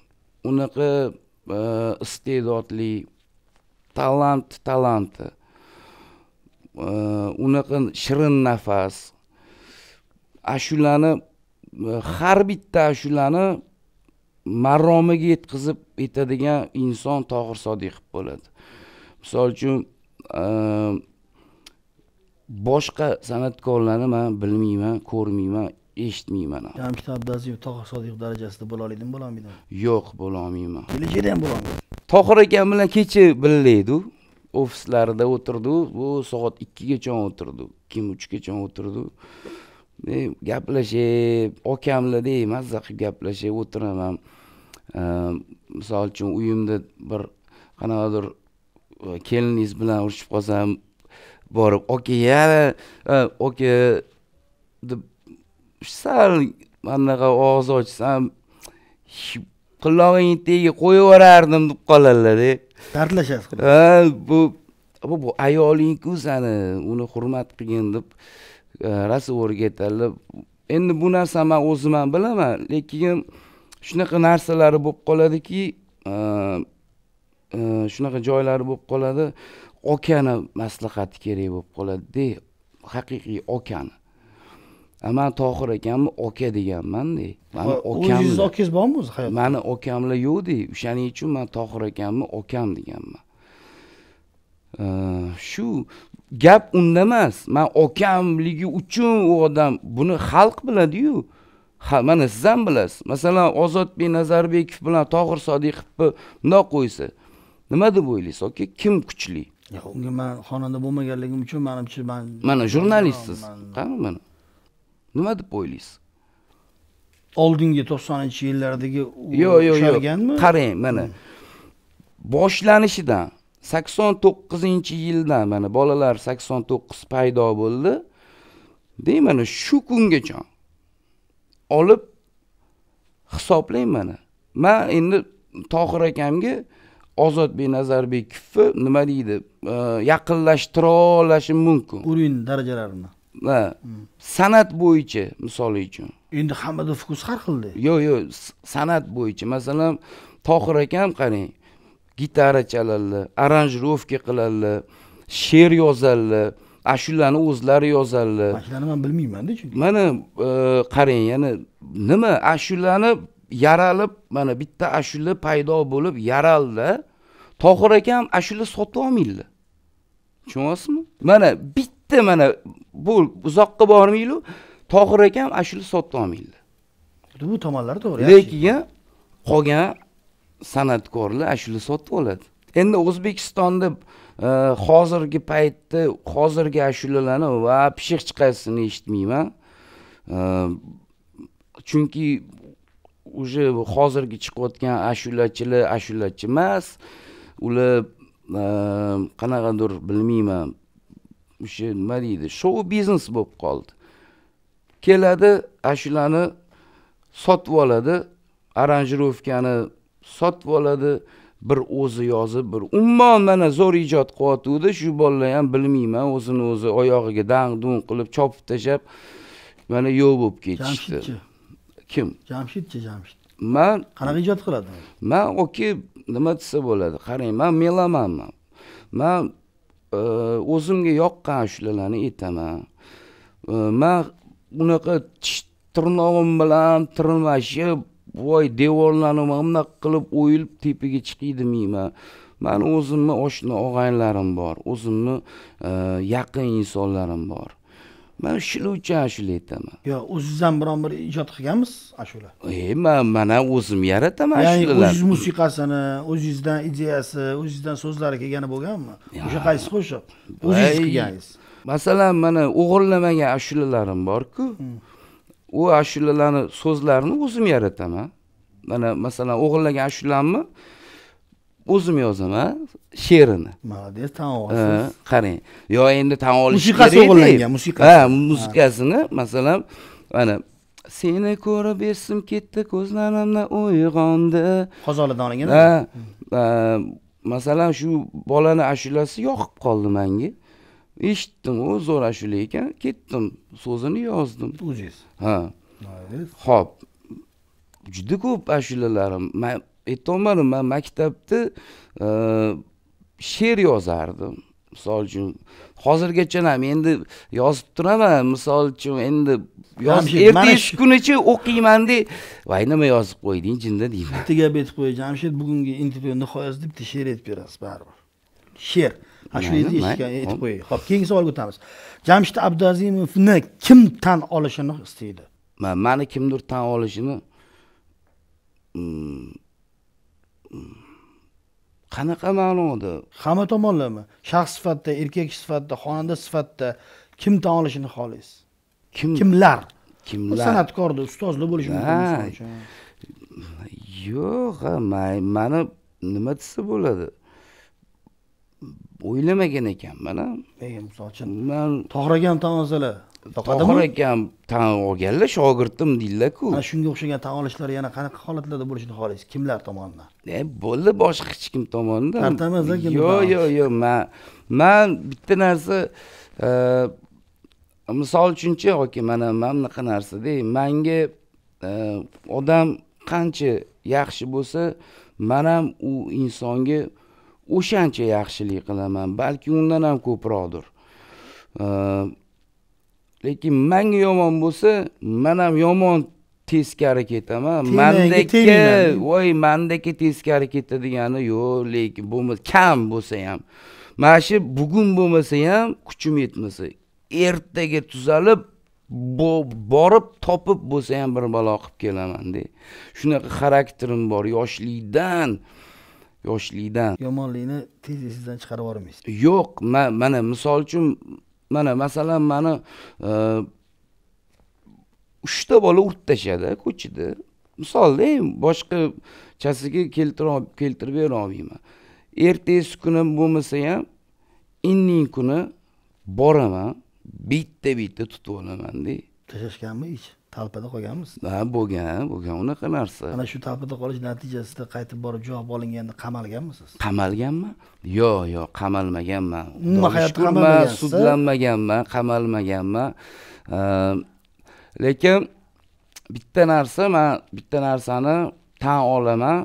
unaqa iste'dodli talant talanti unaqa shirin nafas ashulani har bitta ashulani maromiga yetkazib aytadigan inson tohir sodiqov bo'ladi misol uchun e, boshqa san'atkorlarni man bilmayman ko'rmayman eshitmayman
jamshid abduaziyev tohir sodiqov darajasida bo'la oladimi bo'la olmaydimi
yo'q bo'la olmayman kelajakda ham bo'la olmaydi tohir akam bilan kecha birlaydi ofislarida o'tirdi bu soat ikkigacha o'tirdi ikki uchgacha o'tirdi E, gaplashib okamlar mazza qilib gaplashib o'tiraman e, misol uchun uyimda bir qanaqadir e, keliningiz bilan urushib qolsam borib oka yana oka deb sal anaqa og'iz ochsam qulog'ingni tagiga qo'yib yuborardim deb qoladilarda dardlashasiz ha bu bu ayolingku ku sani uni hurmat qilgin deb razvorga aytadilar endi bu narsa man o'zim ham bilaman lekin shunaqa narsalari bo'lib qoladiki shunaqa joylari bo'lib qoladi okani maslahati kerak bo'lib qoladida haqiqiy okani man tohir akamni oka deganmanda mani okam o'zingizni okangiz bormi o'zi hayotda mani okamlar yo'qde o'shaning uchun man tohir akamni okam deganman shu gap unda emas man okamligi uchun u odam buni xalq biladiyu ha mana siz ham bilasiz masalan ozodbek nazarbekov bilan tohir sodiqovni bundoq qo'ysa nima deb o'ylaysiz aka kim kuchli
unga man xonanda bo'lmaganligim uchun manimcha man
mana jurnalistsiz qani mana nima deb o'ylaysiz
oldingi to'qsoninchi yillardagi yo'q yo'q yo'q qarang mana
hmm. boshlanishidan sakson to'qqizinchi yildan mana bolalar sakson to'qqiz paydo bo'ldi deng mana shu kungacha olib hisoblang mana man endi tohir akamga ozodbek nazarbekovni nima deydi e, yaqinlashtira olishim mumkin уровень darajalarini ha hmm. san'at bo'yicha misol uchun endi hammada fokus har xilda yo'q yo'q san'at bo'yicha masalan tohir akam qarang gitara chaladilar aranjirovka qiladilar she'r yozadilar ashulani o'zlari yozadilar mashulani man bilmaymanda chunki mana e, qarang ya'ni nima ashulani yaralib mana bitta ashula paydo bo'lib yaraldi tohir akam ashula sotib olmaydilar tushunyapsizmi mana bitta mana bu uzoqqa bormaylu tohir akam ashula sotib olmaydilar
bu tomonlari to'g'ri
lekin qolgan san'atkorlar ana shular sotib oladi endi o'zbekistonda e, hozirgi paytda hozirgi ashulalarni va pishiq chiqasini eshitmayman e, chunki уже hozirgi chiqayotgan ashulachilar ashulachi emas ular e, qanaqadir bilmayman o'sha nima deydi shou biznes bo'lib qoldi keladi ashulani sotib oladi aranjirovkani sotib oladi bir o'zi yozib bir umuman mana zo'r ijod qilyotgandi shu bolalar ham bilmayman o'zini o'zi oyog'iga dang dung qilib chopib tashlab mana yo'q bo'lib ketishdi kim
jamshidchi jamshid
man qanaqa ijod qiladi man oki nima desa bo'ladi qarang man melomanman man e, o'zimga yoqqan ashulalarni aytaman e, man unaqa tish tirnog'im bilan tirmashib voy devorlarni mana qilib o'yilib tepaga chiqiydi man mani o'zimni oshna og'aynilarim bor o'zimni e, yaqin insonlarim bor man shuning uchun ashula aytaman
yo o'zingiz ham biron bir ijod qilganmisiz ashula
e man mana o'zim yarataman ya'ni o'zingiz
musiqasini o'zingizdan ideyasi o'zingizdan so'zlari kelgani bo'lganmi o'sha qaysi qo'shiq o'zingiz qilganingiz
masalan mana o'g'irlamagan ashulalarim borku hmm. u ashulalarni so'zlarini o'zim yarataman mana masalan o'g'irlagan ashulamni o'zim yozaman she'rini
молодец tan olasiz
qarang yo endi tan olish musiqasi o'g'irlangan musiqa ha musiqasini masalan mana seni ko'rib esim ketdi ko'zlarimdan uyg'ondi g'azolidan olingan ha masalan shu bolani ashulasi yoqib qoldi manga eshitdim u zo'r ashula ekan ketdim so'zini yozdim o'ziz ha ho'p juda ko'p ashulalarim man aytolmadim man maktabda e, she'r yozardim misol uchun hozirgacha ham endi yozib turaman misol uchun endi ertasi kunicha o'qiymanda voy nima yozib qo'yding jinda deyman bitta gap aytib qo'yay jamshid bugungi
intervyu nihoyasida bitta she'r aytib berasiz baribir
she'r ana eshitgan
aytib qo'yay ho'p keyingi savolga o'tamiz jamshid abduazimovni kim tan olishini istaydi
mani kimdir tan olishini mm, mm, qanaqa ma'noda hamma tomonlama shaxs sifatida erkak sifatida
xonanda sifatida kim tan olishini xohlaysiz kim kimlar kimlar san'atkorda ustozni
bo'lishi mumkin yo'q mani nima desa bo'ladi o'ylamagan ekanman misol uchun man tohir akam tan olsalar tohir akam tan olganlar shogirdim deydilarku
mana shunga o'xshagan tan olishlar yana qanaqa holatlarda bo'lishini xohlaysiz kimlar tomonidan
e, bo'ldi boshqa hech kim tomonidan artamiz yo'q yo'q yo'q man man bitta narsa e, misol uchunchi yoki mana mana bunaqa narsada manga e, odam qancha yaxshi bo'lsa man ham u insonga o'shancha yaxshilik qilaman balki undan ham ko'proqdir lekin manga yomon bo'lsa man ham yomon teskari ketaman mandaka voy mandaka teskari ketadigani yo'q lekin bo'lmasa kam bo'lsa ham mana shu bugun bo'lmasa ham kuchim yetmasa ertaga tuzalib borib topib bo'lsa ham bir balo qilib kelamanda shunaqa xarakterim bor yoshlikdan yoshlikdan
yomonlikni tez esingizdan chiqarib yubormaysiz
yo'q mana misol uchun mana masalan mani e, uchta bola urib tashladi ko'chada misolda boshqachasiga keltirib keltirib bera olmayman ertasi kuni bo'lmasa ham inning kuni boraman bitta bitta tutib olaman
tashlashganmi ich talpada qolganmiz
ha bo'lgan bo'lgan unaqa narsa ana
shu talpada qolish natijasida qaytib borib javob olinganda qamalganmisiz
qamalganman yo'q yo'q qamalmaganman umuman hayotda qamalmagansiz sudlanmaganman qamalmaganman lekin bitta narsa man bitta narsani tan olaman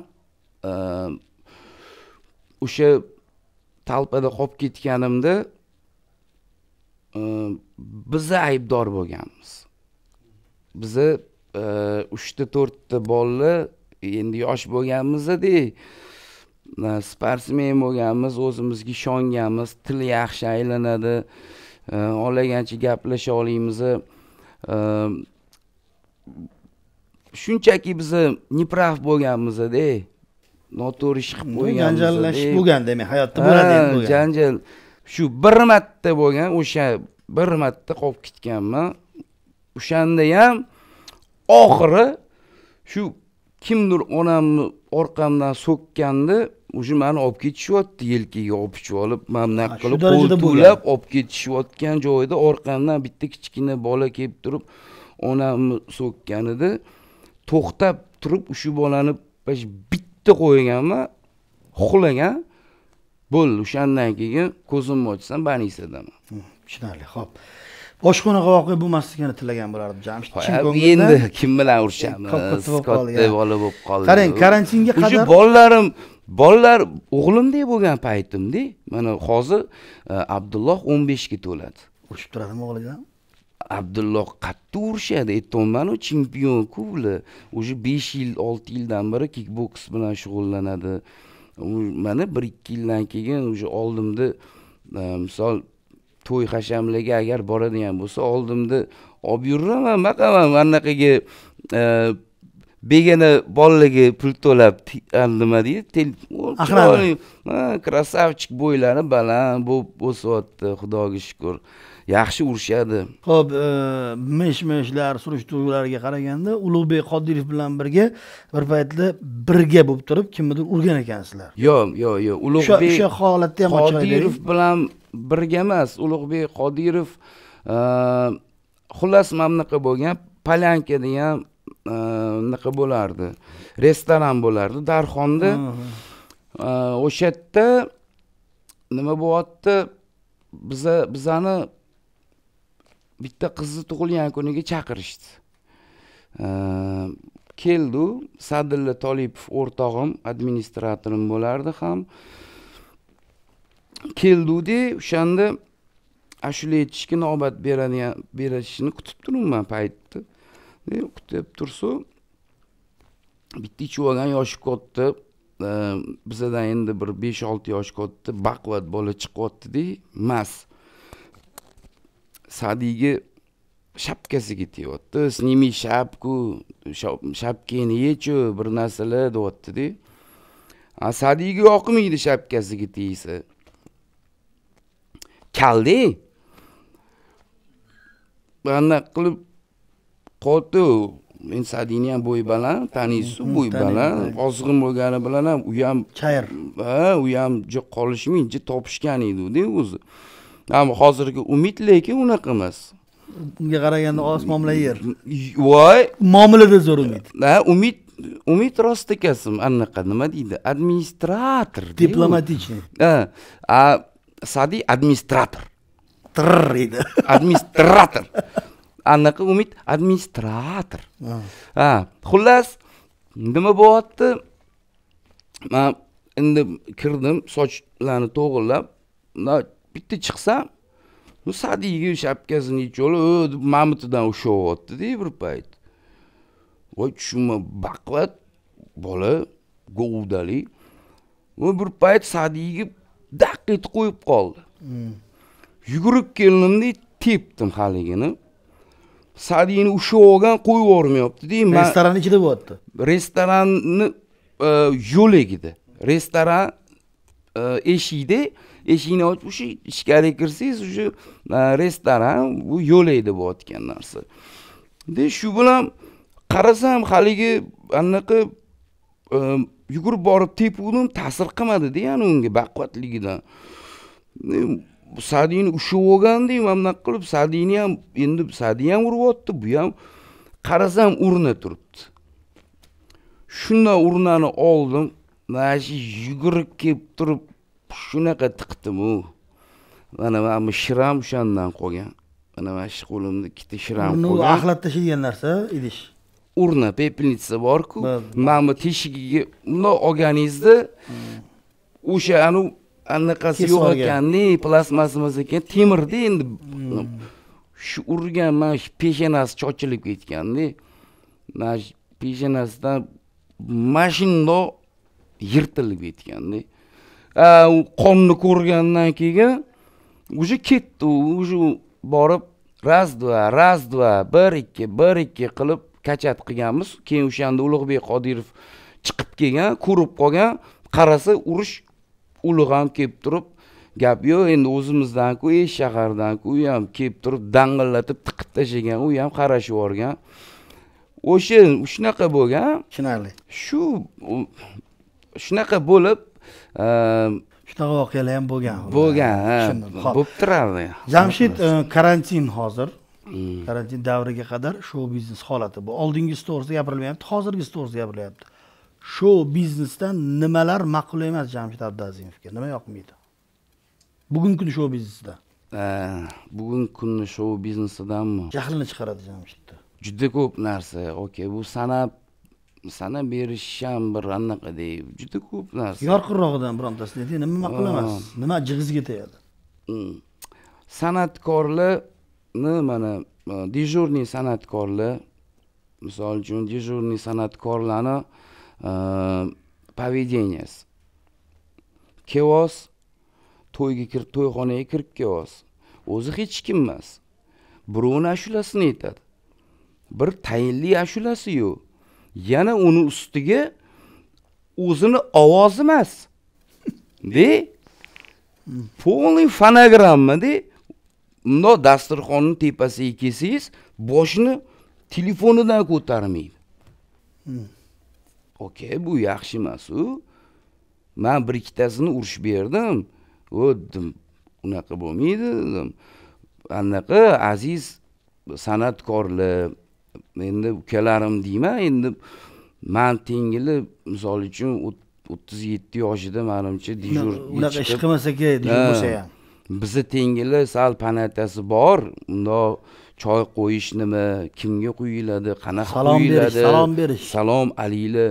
o'sha talpada qolib ketganimda biza aybdor bo'lganmiz biza e, uchta to'rtta bola endi yosh bo'lganmizda sportsmen bo'lganmiz o'zimizga ishonganmiz til yaxshi aylanadi e, olagancha gaplasha olamiz e, shunchaki biza неправ bo'lganmizda noto'g'ri
ish qilib qo'ygan janjallashish bo'lgan demak hayotda bo'ladi bo'lgan
janjal shu bir marta bo'lgan o'sha bir marta qolib ketganman o'shanda ham oxiri shu kimdir onamni orqamdan so'kkanda уже mani olib ketishyapti yelkaga opishib olib man bunaqa qilib qo'ltiklab olib ketishayotgan joyida orqamdan bitta kichkina bola kelib turib onamni so'kkanida to'xtab turib shu bolani bitta qo'yganman uxlagan bo'ldi o'shandan keyin ko'zimni ochsam больницadaman hm, tushunarli ho'p oshxonaga voqea bo'lmasligini tilagan bo'lardim jamshid endi kim bilan urishamiz katta bola bo'lib qoldi qarang karantinga qadar o'sha bolalarim bolalar o'g'limdek bo'lgan paytimda mana hozir e, abdulloh o'n beshga to'ladi urishib turadimi bilan abdulloh qattiq urishadi aytyapmanu chempionku bular уже besh yil olti yildan beri kikboks bilan shug'ullanadi mana bir ikki yildan keyin уже oldimda e, misol to'y hashamlarga agar boradigan bo'lsa oldimda olib yuraman baqaman anaqaga e, begona bolalarga pul to'lab nima deydi красавчик ah, bo'ylari baland bo'lib o'syapti xudoga shukur yaxshi urishadi
ho'p e, mish mishlar surishtiruvlarga qaraganda ulug'bek qodirov bilan birga bir paytda birga bo'lib turib kimnidir urgan
ekansizlar yo'q yo'q yo'q ulug'bek o'sha holatda ham qodirov bilan birga emas ulug'bek qodirov e, xullas mana bunaqa bo'lgan polyanka degan unaqa bo'lardi restoran bo'lardi darxonda e, o'sha yerda nima bo'lyapti biza bizani bitta qizi tug'ilgan kuniga chaqirishdi keldi sadilla tolipov o'rtog'im administratorim bo'lardi ham keldudi o'shanda ashula aytishga navbat beradigan berishini kutib turibman paytni kutib tursa bitta ichib olgan yoshi katta bizadan endi bir besh olti yosh katta baquvvat bola chiqyaptida mast sadiyga shapkasiga ketyapti snimi shapku shapkani yechu bir narsalar deyaptida sadiyga yoqmaydi shapkasiga tegsa kaldi mana qilib qoldi men sadiyni ham bo'yi baland taniysizu bo'yi baland ozg'in bo'lgani bilan ham u ham chayir ha u ham qolishmay jid topishgan edida o'zi hozirgi umid lekin unaqa emas
unga qaraganda osmon bilan yer voy
muomalada zo'r umid ha umid umid rostakasi anaqa nima deydi administrator diplomatichniy ha sadiy administrator tr deydi *laughs* administrator anaqa umid administrator ha xullas nima bo'lyapti man endi kirdim sochlarni to'g'irlab bitta chiqsam ну sadiyev shapkasini icholi deb mamitidan ushlayaptida bir payt voy tushunma baqvat bola govdali va bir payt sadiyevga daq etib qo'yib qoldi hmm. yugurib keldimda tepdim haligini sadiyni ushlab olgan qo'yib yubormayaptida man restoranni ichida bo'lyapti restoranni e, yo'lagida restoran e, eshikda eshikni ochib o'sha ichkariga kirsangiz o'sha e, restoran bu yo'laydi bo'layotgan narsa de shu bilan qarasam haligi anaqa e, yugurib borib tepuvdim ta'sir qilmadida ya'ni unga baquvvatligidan sadiyni ushib olgandek mana bunaqa qilib sadiyni ham endi sadiy ham uryapti bu ham qarasam urna turibdi shundan urnani oldim mana shu yugurib kelib turib shunaqa tiqdimu mana mana shiram o'shandan qolgan mana mana shu qo'limda ikkita shiram qolgan axlat
tashlagan narsa idish
urna pepelnitsa borku mana bu teshigiga bundoq olganingizda hmm. o'sha anavi anaqasi yo'q ekanda plastmassa emas ekan temirda endi hmm. shu urgan mana shu peshanasi chochilib ketganda mana shu peshanasidan mana shundoq yirtilib ketganda qonni ko'rgandan keyin уже ketdi u уже borib raz два raz два bir ikki bir ikki qilib kachat qilganmiz keyin o'shanda ulug'bek qodirov chiqib kelgan ko'rib qolgan qarasa urush ulug' ham kelib turib gap yo'q endi o'zimizdanku e shahardanku u ham kelib turib dang'illatib tiqib tashlagan u ham qarashib yuborgan o'sha shunaqa bo'lgan tushunarli shu shunaqa bo'lib shunaqa voqealar ham bo'lgan bo'lgan bo'lib turardi
jamshid e, karantin hozir hmm. karantin davriga qadar shou biznes holati bu oldingisi to'g'risida gapirilmayapti hozirgisi to'g'risida gapirilyapti shou biznesdan nimalar ma'qul emas jamshid abduazimovga nima yoqmaydi bugungi kun shou biznesida
bugungi kunni shou biznesidanmi jahlini chiqaradi jamshidni juda ko'p narsa okey bu san'at sana berish ham bir anaqa deb juda ko'p narsa
yorqinrog'idan birontasini ayting nima qilamiz
nima jig'izga tegadi hmm. san'atkorlarni mana e, dejurniy san'atkorlar misol uchun dejurniy san'atkorlarni поведениясi e, kelyapsiz to'yga kirib to'yxonaga kirib kelyapsiz o'zi hech kim emas birovni ashulasini aytadi bir tayinli ashulasi yo'q yana uni ustiga o'zini ovozi emas de полный de mundoq dasturxonni tepasiga kelsangiz boshni telefonidan ko'tarmaydi okey bu yaxshi emas u man bir ikkitasini urishib berdim o dedim unaqa bo'lmaydi dedim anaqa aziz san'atkorlar endi ukalarim deyman endi man tengili misol uchun o'ttiz yetti yoshida manimcha dejur unaqa ish qilmasa kerak bo'lsa ham bizni tengili sal panatasi bor mundoq choy qo'yish nima kimga quyiladi qanaqa quyiladi salom berish salom aliyli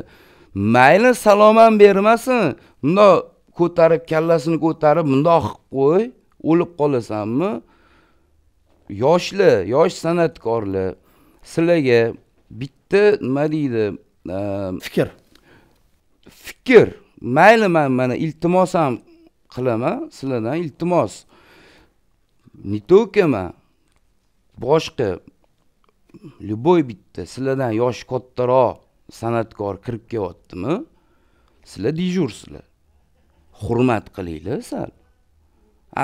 mayli salom ham bermasin mundoq ko'tarib kallasini ko'tarib mundoq qilib qo'y o'lib qolasanmi yoshlar yosh san'atkorlar sizlarga bitta nima deydi e, fikr fikr mayli man mana iltimos ham qilaman sizlardan iltimos не только man boshqa любой bitta sizlardan yoshi kattaroq san'atkor kirib kelyaptimi sizlar dejursizlar hurmat qilinglar sal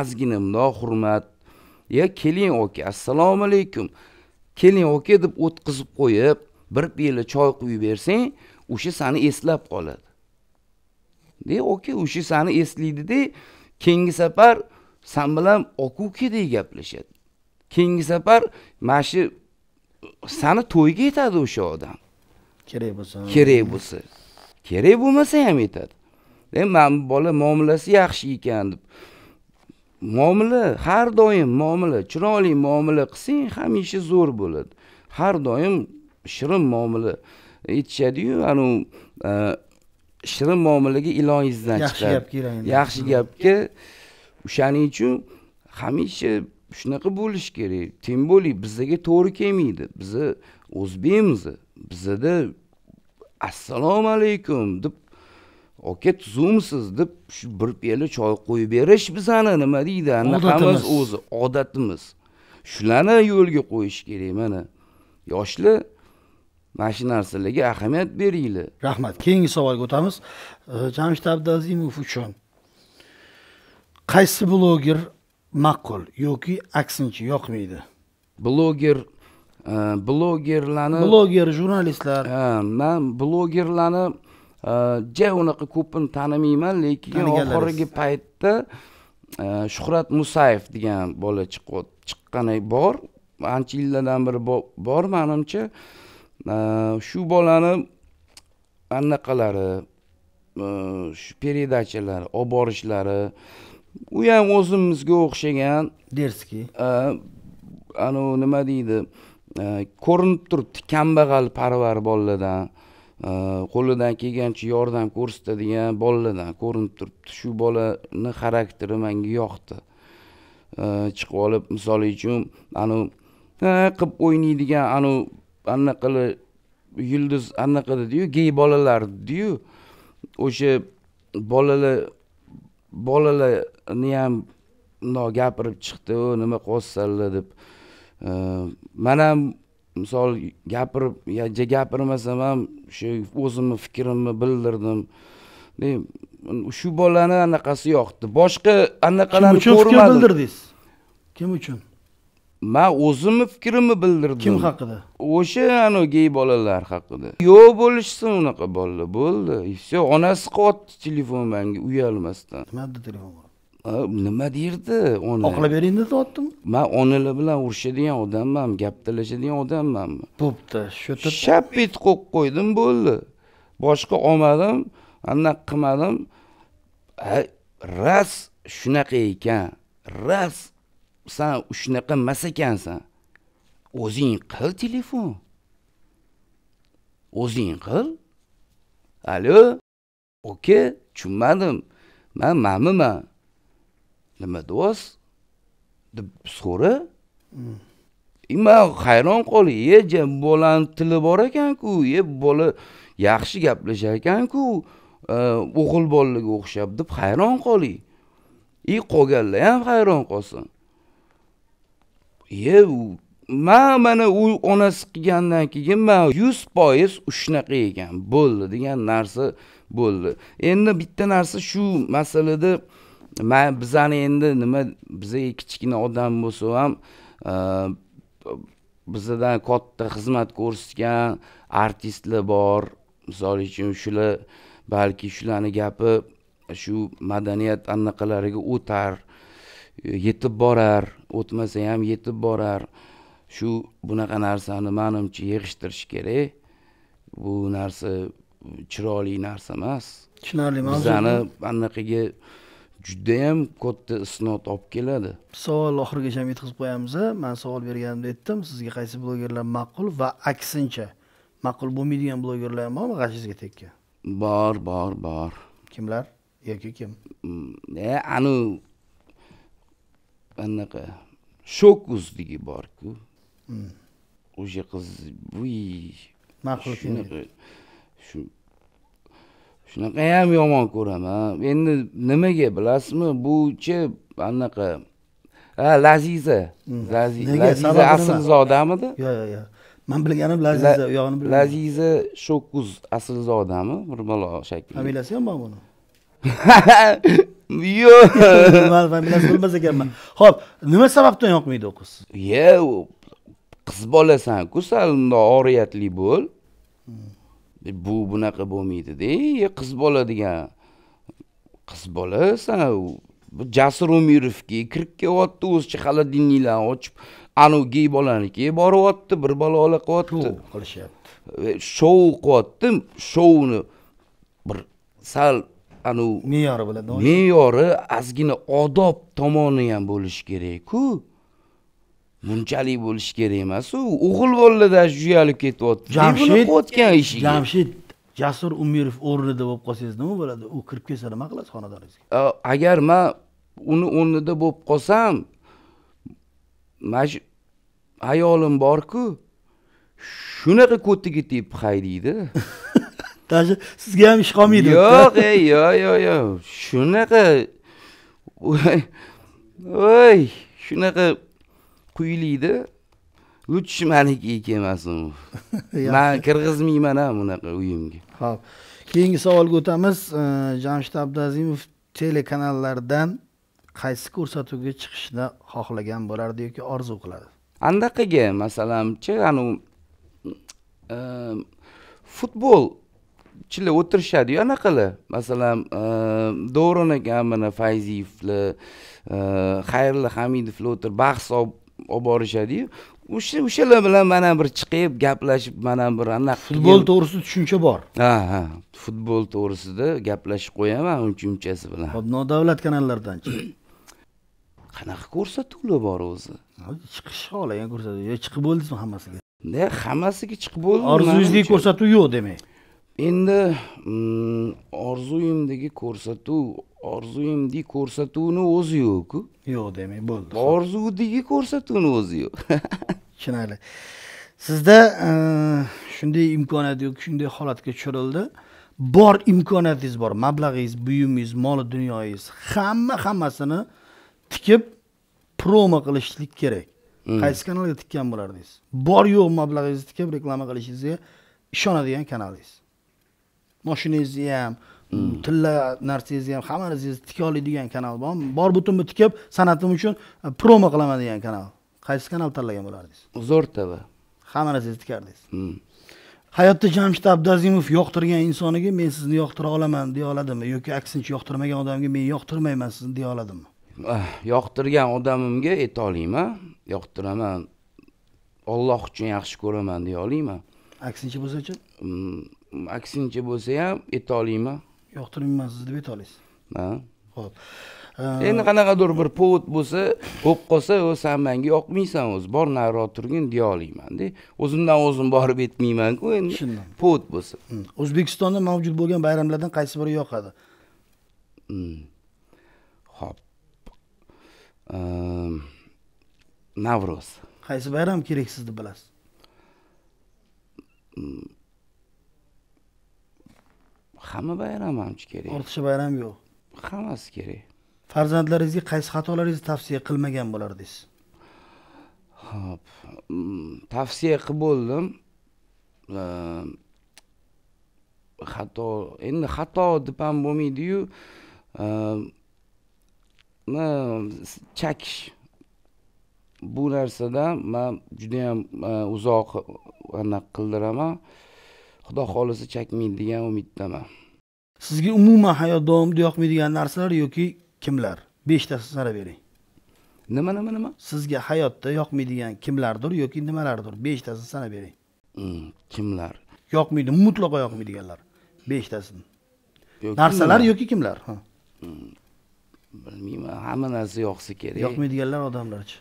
ozgina mundoq hurmat ya keling oka assalomu alaykum keling oka deb o'tkazib qo'yib bir piyola choy quyib bersang o'sha sani eslab qoladi de oka o'sha sani eslaydida keyingi safar san bilan oka uka gaplashadi keyingi safar mana shu sani to'yga yetadi o'sha odam kerak bo'lsa kerak bo'lsa kerak bo'lmasa ham yetadi e bu bola muomalasi yaxshi ekan deb muomala har doim muomala chiroyli muomala qilsang hamisha zo'r bo'ladi har doim shirin muomala aytishadiyu anavi e, shirin muomalaga ilongizdan chiqadi yaxshi hm. gapga o'shaning uchun hamisha shunaqa bo'lishi kerak тем более bizlarga to'g'ri kelmaydi biza o'zbekmiz bizada assalomu alaykum deb oka tuzumisiz deb shu bir piyola choy qo'yib berish bizani nima deydi anaqamiz o'zi odatimiz shularni yo'lga qo'yish kerak mana yoshlar mana shu narsalarga ahamiyat beringlar rahmat keyingi savolga o'tamiz jamshid abduazimov
uchun qaysi bloger ma'qul yoki
aksincha yoqmaydi bloger e, blogerlarni bloger jurnalistlar man blogerlarni ja unaqa ko'pini tanimayman lekin oxirgi paytda shuhrat musayev degan bola chiqqani bor ancha yillardan beri bor manimcha shu bolani anaqalari shu передачалар olib borishlari u ham o'zimizga o'xshagan derskiy anavi nima deydi ko'rinib turibdi kambag'al parvar bolalardan qo'lidan kelgancha yordam ko'rsatadigan bolalardan ko'rinib turibdi shu bolani xarakteri menga yoqdi chiqib olib misol uchun anavi qilib o'ynaydigan anavi anaqalar yulduz anaqa dediyu gey bolalar dediyu o'sha bolalar bolalarni ham no gapirib chiqdi nima qilyapsanlar deb man ham misol gapirib gapirmasam ham shu o'zimni fikrimni bildirdim shu bolani anaqasi yoqdi boshqa anaqalarni kim uchun bildirdingiz kim uchun man o'zimni fikrimni bildirdim kim haqida o'sha anavi gey bolalar haqida yo'q bo'lishsin unaqa bolalar bo'ldi и все onasi qotdi telefon manga uyalmasdan nima deb telefon nima oqlab bering dedi deyaptimi man onalar bilan urushadigan odamman gap talashadigan odamman bo'pti shu shap et qo'yib qo'ydim bo'ldi boshqa olmadim anaqa qilmadim ras shunaqa ekan ras san shunaqa emas ekansan o'zing qil telefon o'zing qil alo oka tushunmadim man manmiman nima do'st deb so'ra man hayron qolib e bolani tili bor ekanku e bola yaxshi gaplashar ekanku e, o'g'il bolalarga o'xshab deb hayron qoling и qolganlar ham hayron qolsin e man mana u onasi qilgandan keyin man yuz foiz shunaqa ekan bo'ldi degan narsa bo'ldi endi bitta narsa shu masalada man bizani endi nima biza kichkina odam bo'lsa ham e, bizadan katta xizmat ko'rsatgan artistlar bor misol uchun shular balki shularni gapi shu madaniyat anaqalariga o'tar yetib borar o'tmasa ham yetib borar shu bunaqa narsani manimcha yig'ishtirish kerak bu narsa chiroyli narsa emas tushunarli bizani anaqaga judayam katta isnot olib keladi
savol oxirigacha ham yetkazib qo'yamiz man savol berganimda aytdim sizga qaysi blogerlar ma'qul va aksincha ma'qul bo'lmaydigan blogerlar ham bormi g'ashingizga tekkan
bor bor bor kimlar yoki kim mm, e anavi anaqa shok borku mm. o'sha qiz vuy ma'qul shu shunaqa ham yomon ko'raman endi nimaga bilasizmi buchi anaqa ha laziza hmm. laziza
aslzodamidi yo'q yo'q yo'q man bilganim laziza u yog'ini bilmadim laziza
shokuz aslzodami mirmalo shakli familiyasi ham bormi uni *laughs* yo'q familiyasi *laughs* bilmas ekanman ho'p nima sababdan yoqmaydi u qiz ye qiz bolasanku sal bundoq oriyatli bo'l hmm. bu bunaqa bo'lmaydida ey qiz bola degan qiz bola san bu jasur umirovga kirib kelyapti o'zicha hali ochib anu gey boryapti bir bola ola qilyapti qilishyapti e, shou qilyapti shouni bir sal anavi me'yori bilan me'yori ozgina odob tomoni ham bo'lishi kerakku bunchalik bo'lishi kerak emas o'g'il o'g'il shu uyalib ketyapti jamshid
qo'yotgan ishiga jamshid jasur umirov o'rnida bo'lib qolsangiz nima bo'ladi u kirib kelsa nima qilasiz
xonadoningizga agar man uni o'rnida bo'lib qolsam mana shu ayolim borku shunaqa ko'tiga tepib haydaydi *laughs* даже sizga ham ish qolmaydi yo'q ey yo'q yo'q yo'q shunaqa voy *laughs* shunaqa quyilikni maniki kelmasin *laughs* man kirgizmayman ham bunaqa uyimga
ho'p keyingi savolga o'tamiz jamshid abduazimov telekanallardan qaysi ko'rsatuvga chiqishni xohlagan bo'lardi yoki orzu qiladi
andaqaga masalanchi anavi e, futbolchilar o'tirishadiyu anaqalar masalan e, davron aka mana fayziyevlar e, xayrulla hamidovlar o'tirib bahs olib olib borishadiyu o'sha o'shalar bilan mana bir chiqib gaplashib mana bir anaqa futbol to'g'risida tushuncha bor ha ha futbol to'g'risida gaplashib qo'yaman uncha unchasi bilan
hop nodavlat kanallardanchi
*coughs* qanaqa ko'rsatuvlar bor o'zi chiqish
xohlagan ko'rsatuv yo chiqib bo'ldingizmi hammasiga hammasiga chiqib bo'ldim orzungizdagi ko'rsatuv
yo'q demak endi mm, orzuyimdagi ko'rsatuv orzuyimdek ko'rsatuvni o'zi yo'qku yo'q demak bo'ldi orzudagi ko'rsatuvni o'zi yo'q tushunarli
*laughs* sizda shunday e, imkoniyat yoki shunday holatga tushirildi bor imkoniyatingiz bor mablag'ingiz buyumingiz moli dunyoyingiz hamma hammasini tikib promo qilishlik kerak hmm. qaysi kanalga tikkan bo'lardingiz bor yo'q mablag'ingizni tikib reklama qilishingizga ishonadigan kanalingiz moshinangizni ham Mm. tilla narsangizni ham hamma narsangizni tika oladigan kanal bormi bor butunni tikib san'atim uchun e, promo qilaman degan kanal qaysi kanal tanlagan bo'lardingiz zo'r tv hamma narsangizni tikardingiz mm. hayotda jamshid abduazimov yoqtirgan insoniga men sizni yoqtira olaman deya oladimi yoki aksincha yoqtirmagan odamga men yoqtirmayman sizni deya oladimi
ah, yoqtirgan odamimga ayta olayman yoqtiraman olloh uchun yaxshi ko'raman deya olayman
aksincha bo'lsachi
mm, aksincha bo'lsa ham ayta olayman
yoqtirmayman sizni deb aytolasiz ha ho'p endi
qanaqadir bir povod bo'lsa bo'lib qolsa san manga yoqmaysan o'zi bor nariroq turgin deya olaymanda o'zimdan o'zim borib aytmaymanku endi tushundim povod bo'lsa hmm.
o'zbekistonda mavjud bo'lgan bayramlardan qaysi biri yoqadi
ho'p hmm. ehm, navro'z
qaysi bayram kerak sizni bilasiz
hmm. hamma bayram hamchi kerak ortiqcha bayram yo'q hammasi kerak
farzandlaringizga qaysi xatolaringizni tavsiya qilmagan bo'lardingiz
hop mm, tavsiya qilib bo'ldim ehm, xato endi xato deb ham bo'lmaydiyu ehm, chakish bu narsadan man judayam uzoq anaqa qildiraman xudo xohlasa chakmaydi degan umiddaman
sizga umuman hayot davomida yoqmaydigan narsalar yoki kimlar beshtasini sanab bering nima nima nima sizga hayotda yoqmaydigan kimlardir yoki nimalardir beshtasini sanab bering hmm, kimlar yoqmaydi mutlaqo yoqmaydiganlar beshtasini narsalar
yoki kimlar hmm, bilmayman hamma narsa yoqsa kerak yoqmaydiganlar odamlarchi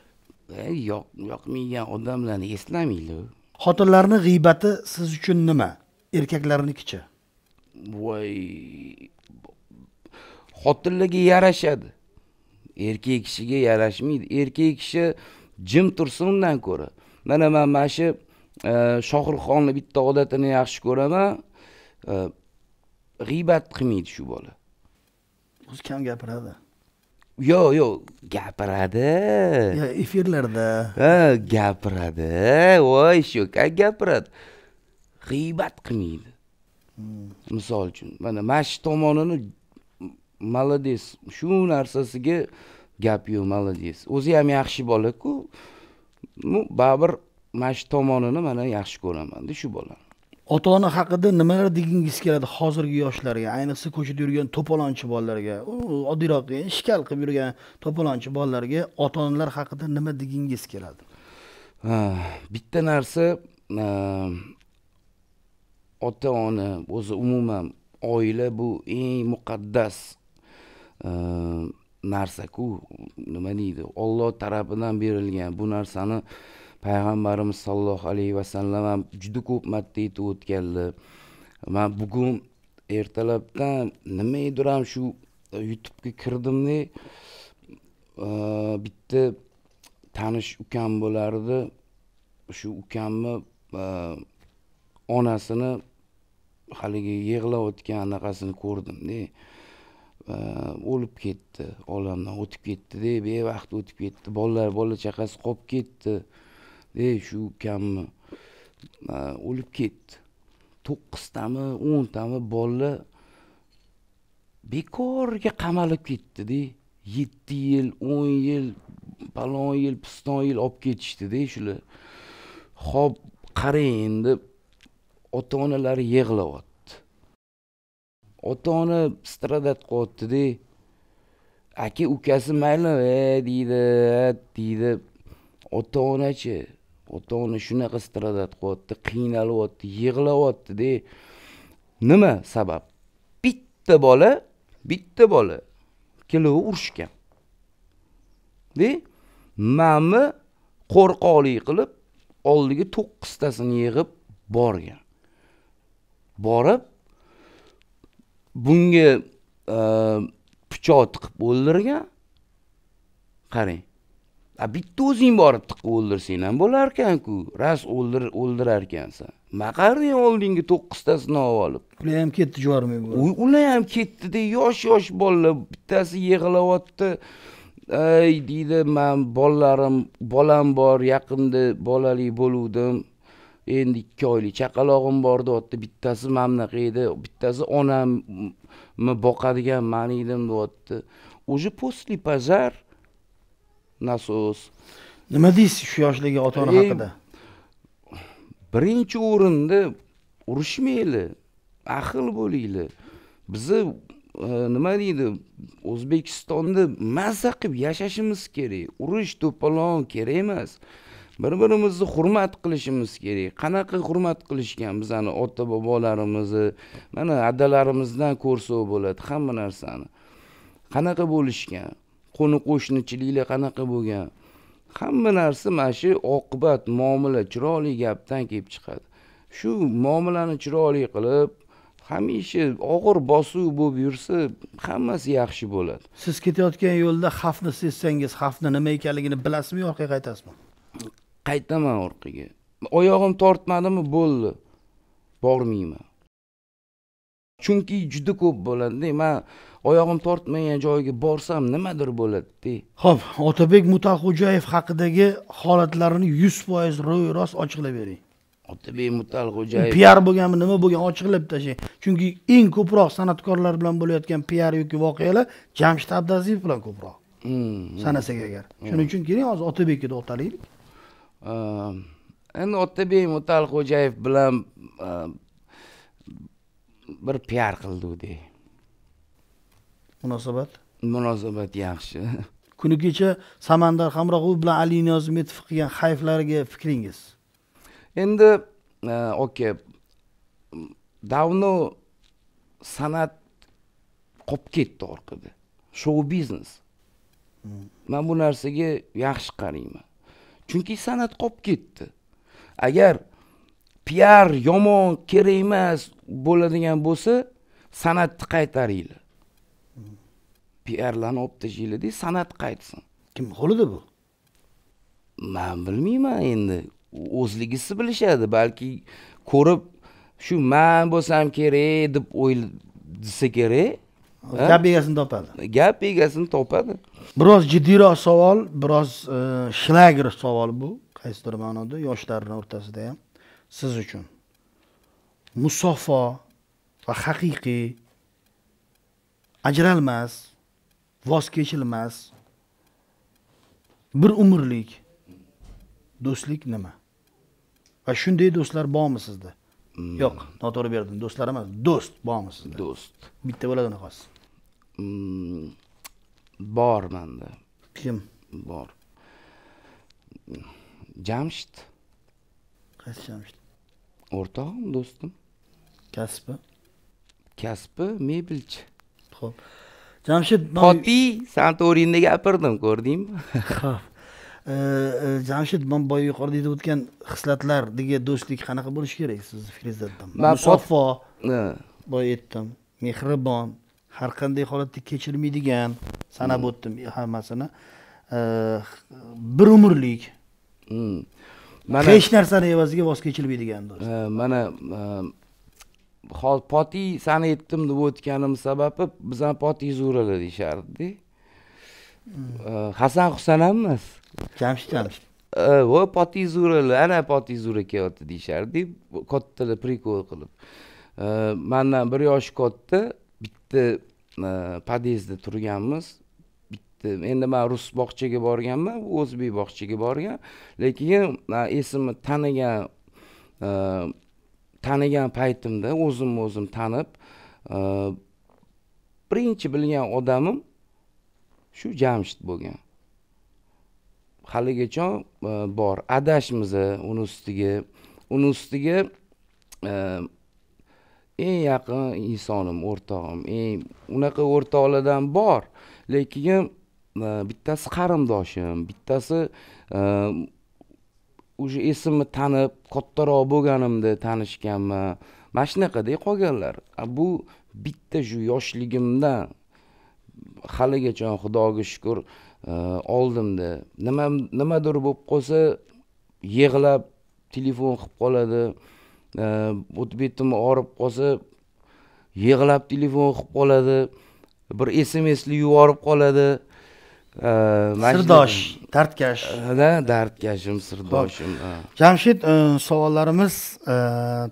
yoqmaydigan odamlarni eslamaylik
xotinlarni g'iybati siz uchun nima erkaklarnikichi
voy xotinlarga yarashadi erkak kishiga yarashmaydi erkak kishi jim undan ko'ra mana man mana shu e, shohruxxonni bitta odatini yaxshi ko'raman e, g'iybat qilmaydi shu bola
o'zi kam gapiradi
yo'q yo'q gapiradi efirlarda ha gapiradi voy shu gapiradi g'iybat qilmaydi misol uchun mana mana shu tomonini молодец shu narsasiga gap yo'q молодец o'zi ham yaxshi bolaku ну baribir mana shu tomonini mana yaxshi ko'ramanda shu bolani ota ona
haqida nimalar degingiz keladi hozirgi yoshlarga ayniqsa ko'chada yurgan to'polonchi bolalarga oddiyroq e, ishkal qilib yurgan to'polonchi bolalarga ota onalar haqida nima degingiz keladi
bitta narsa ehm, ota ona o'zi umuman oila bu eng muqaddas e, narsaku nima deydi olloh tarafidan berilgan bu narsani payg'ambarimiz sollallohu alayhi vasallam ham juda ko'p marta aytib o'tganlar man bugun ertalabdan nimagadir ham shu youtubega kirdimda e, bitta tanish ukam bo'lardi shu ukamni e, onasini haligi yig'layotgan anaqasini ko'rdimda o'lib ketdi olamdan o'tib ketdida bevaqt o'tib ketdi bolalar bola chaqasi qolib ketdi e shu ukamni o'lib ketdi to'qqiztami o'ntami bola bekorga qamalib ketdida yetti yil o'n yil palon yil piston yil olib ketishdida shular hop qarang endi ota onalari yig'layapti ota ona stradat qilyaptida aka ukasi mayli e deydi deydi ota onachi ota ona shunaqa stradat qilyapti qiynalyapti yig'layaptida nima sabab bitta bola bitta bola kelib urushgan de mami qo'rqoqlik qilib oldiga to'qqiztasini yig'ib borgan borib bunga e, pichoq tiqib o'ldirgan qarang bitta o'zing borib tiqib o'ldirsang ham bo'larkanku rost o'ldir o'ldirar ekansan nima qilding oldingi to'qqiztasini olib olib ular ham ketdi juvormay ular ham ketdida yosh yosh bolalar bittasi yig'layapti ay deydi man bolalarim bolam bor yaqinda bolali bo'luvdim endi ikki oylik chaqalog'im bor deyapti bittasi mana bunaqa edi bittasi onamni boqadigan man edim deyapti уже после пожар nasos nima deysiz shu yoshdagi ota ona e, haqida birinchi o'rinda urushmanglar ahil bo'linglar bizni e, nima deydi o'zbekistonda maza qilib yashashimiz kerak urush to'polon kerak emas bir birimizni hurmat qilishimiz kerak qanaqa hurmat qilishgan bizani ota bobolarimizni mana adalarimizdan ko'rsak bo'ladi hamma narsani qanaqa bo'lishgan qo'ni qo'shnichiliklar qanaqa bo'lgan hamma narsa mana shu oqibat muomala chiroyli gapdan kelib chiqadi shu muomalani chiroyli qilib hamisha og'ir bosuv bo'lib yursa hammasi yaxshi bo'ladi
siz ketayotgan yo'lda xavfni sezsangiz xavfni nima ekanligini bilasizmi orqaga qaytasizmi
qaytaman orqaga oyog'im tortmadimi bo'ldi bormayman chunki juda ko'p bo'ladida man oyog'im tortmagan joyga borsam nimadir bo'ladida
ho'p otabek mutalxo'jayev haqidagi holatlarini yuz foiz ro'yrost ochiqlab bering
otabek mutalxo'jayev piar
bo'lganmi nima bo'lgan ochiqlab tashlang chunki eng ko'proq san'atkorlar bilan bo'layotgan piar yoki voqealar jamshid abduraziyev bilan ko'proq mm-hmm. sanasak agar shuning uchun keling hozir otabekka to'xtalaylik
endi otabek mutalxo'jayev bilan e, bir piar qildikde munosabat munosabat yaxshi
*laughs* kuni kecha samandar hamroqov bilan ali niyozmetov qilgan
hayflariga fikringiz endi e, oka davno san'at qolib ketdi orqada shou biznes man hmm. bu narsaga yaxshi qarayman chunki san'at qolib ketdi agar piar yomon kerak emas bo'ladigan bo'lsa san'atni qaytaringlar piarlarni olib tashlanglarda san'at qaytsin kim qo'lida bu man bilmayman endi o'zligisi bilishadi balki ko'rib shu man bo'lsam kerak deb o'y desa kerak gap egasini topadi gap egasini topadi
biroz jiddiyroq savol biroz e, shlager savol bu qaysidir ma'noda yoshlarni o'rtasida ham siz uchun musofo va haqiqiy ajralmas voz kechilmas bir umrlik do'stlik nima va shunday do'stlar bormi sizda mm. yo'q noto'g'ri berdim do'stlar emas do'st bormi sizda do'st bitta bo'ladi unaqa
bor manda kim bor jamshid qaysi jamshid o'rtog'im do'stim kasbi kasbi mebelchi ho'p jamshid qatiy santorinda gapirdim ko'rdingmi ho'p *laughs* e, jamshid
man boya yuqorida aytib o'tgan hislatlardagi do'stlik qanaqa bo'lishi kerak sizni fikringizda man musaffo boya aytdim mehribon har qanday holatda kechirmaydigan sanab hmm. o'tdim hammasini bir umrlik
hmm. mana hech narsani evaziga voz kechilmaydigan do'st mana e, hozir poti sani aytdim deb o'tganim sababi bizani poti zurili deyishardida hmm. hasan husan ham emas jamshid jamshid voy potizurali ana zura kelyapti deyishardi kattalar prikol qilib mandan bir yosh katta bitta podyezdda turganmiz bitta endi man rus bog'chaga borganman u o'zbek bog'chaga borgan lekin e, esimni tanigan e, tanigan paytimda o'zimni o'zim tanib e, birinchi bilgan odamim shu jamshid bo'lgan haligacha bor adashmiz uni ustiga uni ustiga eng yaqin insonim o'rtog'im eng unaqa o'rtoqlardan bor lekin e, bittasi qarindoshim bittasi уже e, esimni tanib kattaroq bo'lganimda tanishganman mana shunaqada qolganlar bu bitta shu yoshligimdan haligacha xudoga shukur e, oldimda nima nimadir bo'lib qolsa yig'lab telefon qilib qoladi o'tib betim og'rib qolsa yig'lab telefon qilib qoladi bir smsli yuborib qoladi sirdosh dardkash da dardkashim sirdoshim
jamshid savollarimiz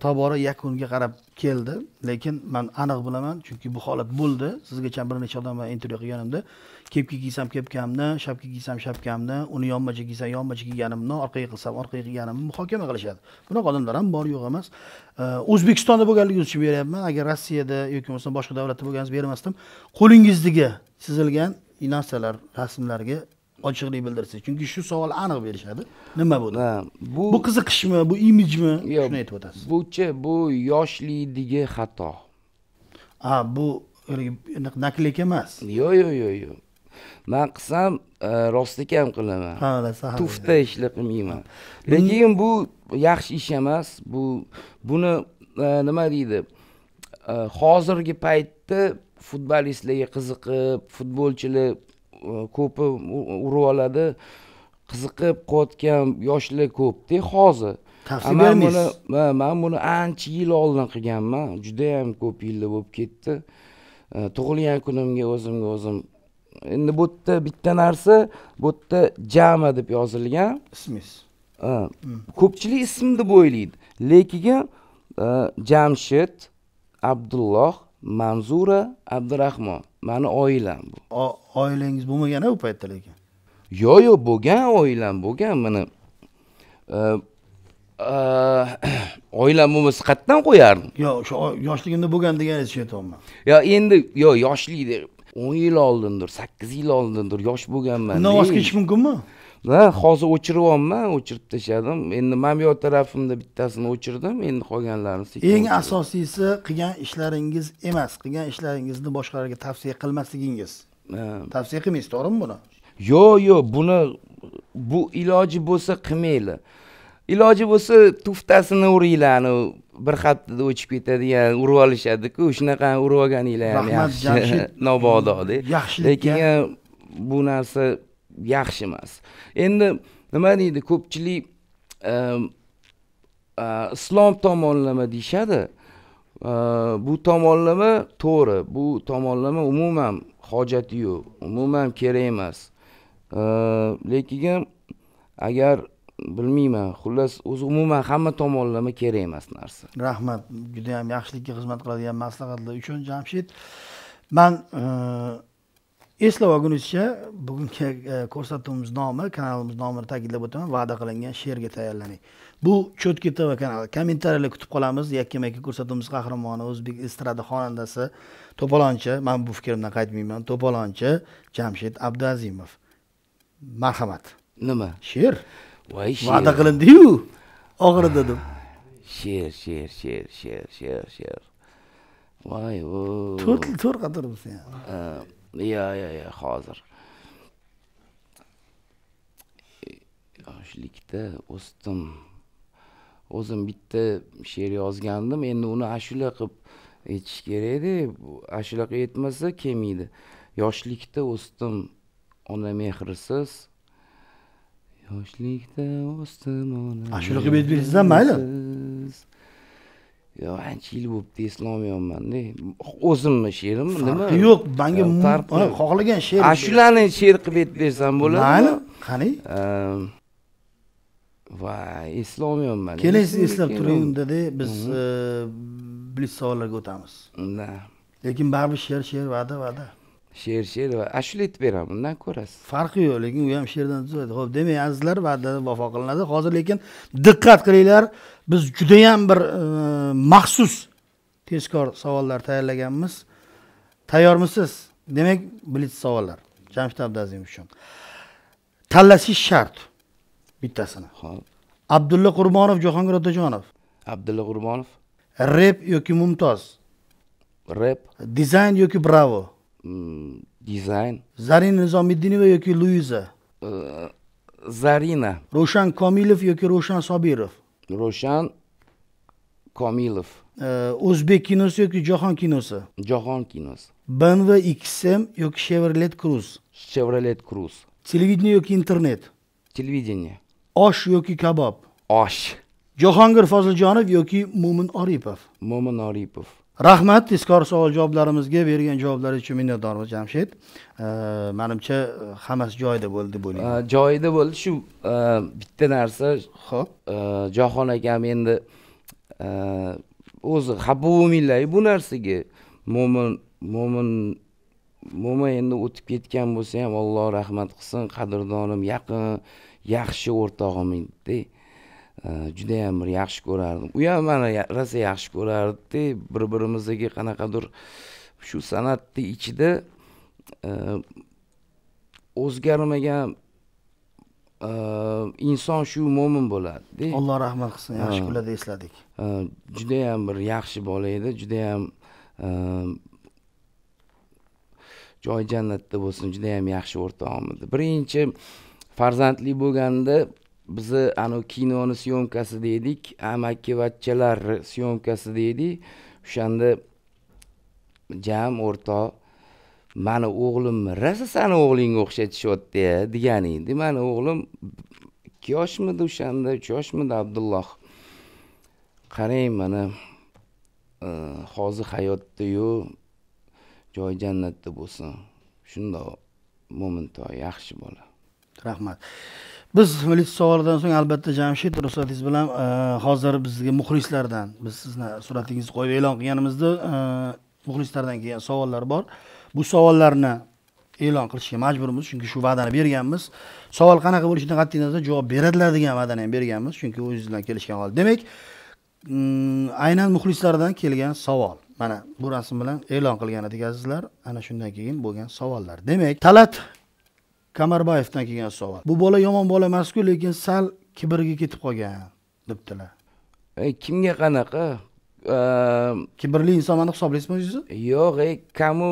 tobora yakuniga qarab keldi lekin man aniq bilaman chunki bu holat bo'ldi sizgacha bir necha odam bilan intervyu qilganimda kepka kiysam kepkamni shapka kiysam shapkamni uni yonmacha kiysam yonmacha kiyganimni orqaga qilsam orqaga qilganimni muhokama qilishadi bunaqa odamlar ham bor yo'q emas o'zbekistonda bo'lganligingiz uchun beryapman agar rossiyada yoki bo'lmasam boshqa davlatda bo'lganingizda bermasdim qo'lingizdagi chizilgan narsalar rasmlarga ochiqlik bildirsangiz chunki shu savol aniq berishadi nima bu bu bu qiziqishmi bu imijmi shuni aytib o'tasiz buchi bu yoshlikdagi
xato a bu naklik emas yo'q yo'q yo'q yo'q man qilsam e, rostlik ham qilaman ha tufta ishlar qilmayman lekin bu yaxshi ish emas bu buni e, nima deydi e, hozirgi paytda futbolistlarga qiziqib futbolchilar ko'pi urib oladi qiziqib qilayotgan yoshlar ko'pda hozir tavsiya bermaysiz man buni man buni ancha yil oldin qilganman judayam ko'p yillar bo'lib ketdi tug'ilgan kunimga o'zimga o'zim endi bu yerda bitta narsa bu yerda jama deb yozilgan ismingiz mm. ko'pchilik ism deb o'ylaydi lekin e, jamshid abdulloh manzura abdurahmon mani oilam bu
oilangiz bo'lmagan u paytda lekin
yo'q yo'q bo'lgan oilam bo'lgan mana e, e, *coughs* oilam bo'lmasa qayerdan qo'yardim yo'q o'sha
yoshligimda bo'lgan deganingizni aytyapman
yo endi yo yoshlikda o'n yil oldindir sakkiz yil oldindir yosh bo'lganman undan voz kechish mumkinmi ha hozir o'chiryapman o'chirib tashladim endi mana bu yoq tarafimda bittasini o'chirdim endi qolganlarini sekin eng
asosiysi qilgan ishlaringiz emas qilgan ishlaringizni boshqalarga tavsiya qilmasligingiz tavsiya qilmaysiz to'g'rimi buni
yo'q yo'q buni bu iloji bo'lsa qilmanglar iloji bo'lsa tuftasini uringlarni bir xatda o'chib ketadigan urib olishadiku shunaqa urib olganinglar ham yaxshi *laughs* nobododa yaxshi lekin bu narsa yaxshi emas endi nima deydi ko'pchilik islom tomonlama deyishadi bu tomonlama to'g'ri bu tomonlama umuman hojati yo'q umuman kerak emas lekin agar bilmayman xullas o'zi umuman hamma tomonlama kerak emas narsa
rahmat juda yam yaxshilikka xizmat qiladigan maslahatlar uchun jamshid man e, eslab olgunizcha bugungi e, ko'rsatuvimiz nomi kanalimiz nomini ta'kidlab o'taman va'da qilingan she'rga tayyorlaning bu cho'tki tv kanali kommentariyalar kutib qolamiz yakkama yakka ko'rsatuvimiz qahramoni o'zbek estrada xonandasi to'polonchi man bu fikrimdan qaytmayman to'polonchi jamshid abduazimov marhamat nima she'r voy she'r va'da qilindiyu
oxiri dedim she'r she'r she'r she'r she'r she'r voy o tur to'rt qatormisan yo yo yo hozir yoshlikda o'sdim o'zim bitta she'r yozgandim endi uni ashula qilib aytish kerak edi ashula qilib aytmasa kelmaydi yoshlikda o'sdim ona mehrisiz
yoshlikda o'sdim ona shunaqa bet bersizlar mayli
yo ancha yil bo'libdi eslolmayapmanda o'zimni she'rimmi nima yo'q manga xohlagan she'r ashulani she'r qilib aytib bersam bo'ladimi mayli qani va eslolmayapman keling siz eslab turing undada biz e, blitz
savollarga o'tamiz lekin baribir she'r she'r va'da va'da she'r she'r va ashlet beraman undan ko'rasiz farqi yo'q lekin u ham she'rdan tuziladi ho'p demak azizlar va'da vafo qilinadi hozir lekin diqqat qilinglar biz judayam bir e, maxsus tezkor savollar tayyorlaganmiz tayyormisiz demak blitz savollar jamshid abdazimov uchun tanlashingiz shart bittasini ho'p abdulla qurbonov jahongir otajonov abdulla qurbonov rep yoki mumtoz rep dizayn yoki bravo dizayn zarina nizomiddinova yoki luiza zarina э, ro'shan komilov yoki ro'shan sobirov ro'shan komilov э, o'zbek kinosi yoki jahon kinosi jahon kinosi bmw xm yoki chevrolet cruz chevrolet cruz televideniye yoki internet televideniye osh yoki kabob osh jahongir foziljonov yoki mo'min oripov mo'min oripov rahmat tezkor savol javoblarimizga bergan javoblari uchun minnatdormiz jamshid manimcha hammasi joyida bo'ldi deb
o'ylayman joyida bo'ldi shu e, bitta narsa ho'p e, johon akam endi e, o'zi habu minlay bu narsaga mo'min mo'min mo'min endi o'tib ketgan bo'lsa ham alloh rahmat qilsin qadrdonim yaqin yaxshi o'rtog'im edida Э, juda yam bir yaxshi ko'rardim u ham mani rosa yaxshi ko'rardida bir birimizga qanaqadir shu san'atni ichida e, o'zgarmagan e, inson shu mo'min bo'ladida alloh rahmat qilsin yaxshi kunlarda esladik e, judayam bir yaxshi bola edi judayam joy jannatda bo'lsin judayam yaxshi o'rtog'im edi birinchi farzandli bo'lganda bizni anavi kinoni syomkasi deydik amakivachchalar syomkasi deydik o'shanda jam o'rtoq mani o'g'limni rosa sani o'g'lingga o'xshatishyapti degan edi mani o'g'lim ikki yoshmidi o'shanda uch yoshmidi abdulloh qarang mana e, hozir hayotdayu joy jannatda bo'lsin shundoq mo'mintoy yaxshi bola
rahmat biz militsion savolidan so'ng albatta jamshid ruxsatingiz bilan e, hozir bizga muxlislardan biz sizni suratingizni qo'yib e'lon qilganimizda e, muxlislardan kelgan savollar bor bu savollarni e'lon qilishga majburmiz chunki shu va'dani berganmiz savol qanaqa bo'lishidan qat'iy nazar javob beradilar degan va'dani ham berganmiz chunki o'zingizdan kelishgan hol demak mm, aynan muxlislardan kelgan savol mana bu rasm bilan e'lon qilgan azizlar ana shundan keyin bo'lgan savollar demak talat kamarbayevdan kelgan savol bu bola yomon bola emasku lekin sal kibrga
ketib qolgan debdilar kimga qanaqa ehm, kibrli insonmani hisoblaysizmi o'zingizni yo'q ey kamu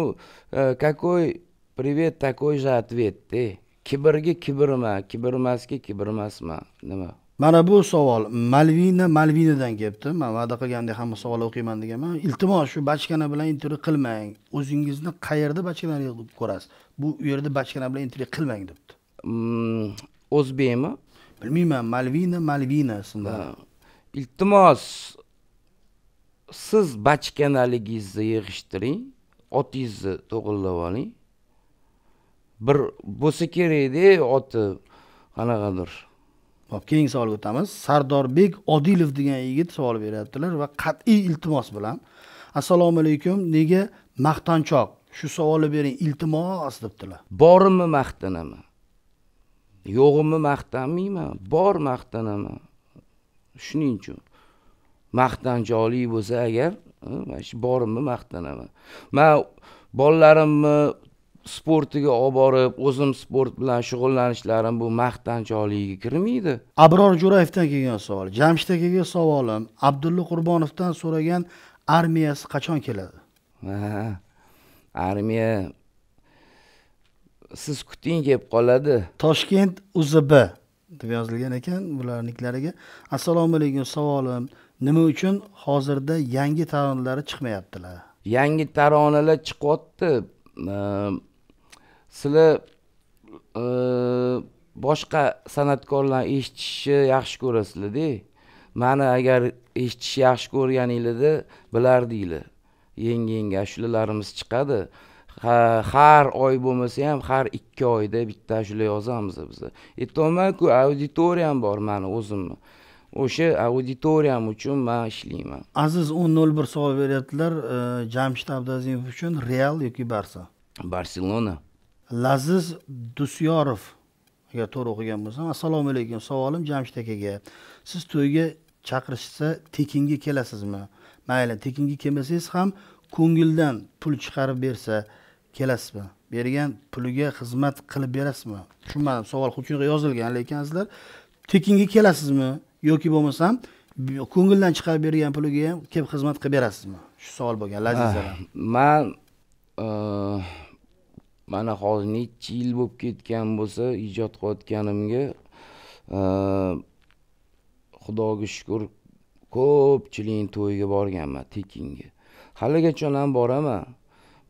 какой e, привет такой же ответ kibrga kibrma kibrmaski kibrmasman nima
mana bu savol malvina malvinadan kelibdi man va'da qilgandek hamma savollar o'qiyman deganman iltimos shu bachkana bilan intervyu qilmang o'zingizni qayerda bachkana deb ko'rasiz bu u yerda
bachkana bilan intervyu qilmang debdi mm, o'zbekmi bilmayman malvina malvina ismli iltimos siz bachkanaligingizni yig'ishtiring otingizni to'g'irlab oling bir bo'lsa kerakda oti qanaqadir hop keyingi savolga
o'tamiz sardorbek odilov degan yigit savol beryaptilar va qat'iy iltimos bilan
assalomu alaykum nega maqtanchoq shu savolni bering iltimos debdilar borimni maqtanaman yo'g'imni maqtanmayman bor maqtanaman shuning uchun maqtanchoqlik bo'lsa agar hm, mana shu borimni maqtanaman man bolalarimni sportiga olib borib o'zim sport bilan shug'ullanishlarim bu maqtanchoqligiga kirmaydi abror
jo'rayevdan kelgan savol jamshid savolim abdulla qurbonovdan so'ragan armiyasi qachon keladi ha armiya siz kuting kelib qoladi toshkent uzb deb yozilgan ekan bularniklariga assalomu alaykum savolim nima uchun hozirda yangi taronalari
chiqmayaptilar yangi taronalar chiqyapti ehm, sizlar e, boshqa san'atkorlar eshitishni yaxshi ko'rasizlarda mani agar eshitishni yaxshi ko'rganinglarda bilardinglar yangi yangi ashulalarimiz chiqadi har oy bo'lmasa ham har ikki oyda bitta ashula yozamiz biz aytyapmanku auditoriyam bor mani o'zimni o'sha auditoriyam uchun man ishlayman aziz o'n nol bir savol beryaptilar
e, jamshid abduzimov uchun real yoki barsa barselona laziz dusyorov agar to'g'ri o'qigan bo'lsam assalomu alaykum savolim jamshid akaga siz to'yga chaqirishsa tekinga kelasizmi mayli tekinga kelmasangiz ham ko'ngildan pul chiqarib bersa kelasizmi bergan puliga xizmat qilib berasizmi tushunmadim savol shunaqa yozilgan lekin azizlar tekinga kelasizmi yoki bo'lmasam ko'ngildan chiqarib bergan puliga ham kelib xizmat qilib berasizmi shu savol
bo'lgan laziz ah, man uh, mana hozir nechi yil bo'lib ketgan bo'lsa ijod qilayotganimga e, xudoga shukur ko'pchilikni to'yiga borganman tekinga haligacha ham boraman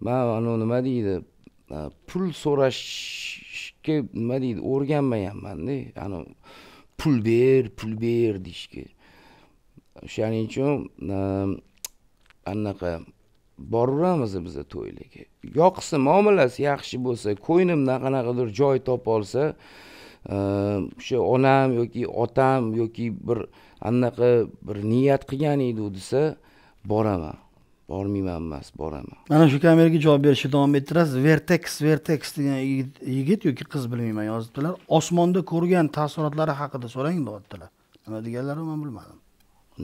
man anavi nima deydi e, pul so'rashga nima deydi o'rganmaganmanda ani pul ber pul ber deyishga o'shaning uchun e, anaqa boraveramiz biza to'ylarga yoqsa muomalasi yaxshi bo'lsa ko'nglimdan qanaqadir joy topa olsa e, o'sha onam yoki otam yoki bir anaqa bir niyat qilgan u desa boraman bormayman emas boraman
mana shu kameraga javob berishni davom ettirasiz vertex vertex degan yigit yoki qiz bilmayman yozibdilar osmonda ko'rgan taassurotlari haqida so'rang deyaptilar nima deganlari man bilmadim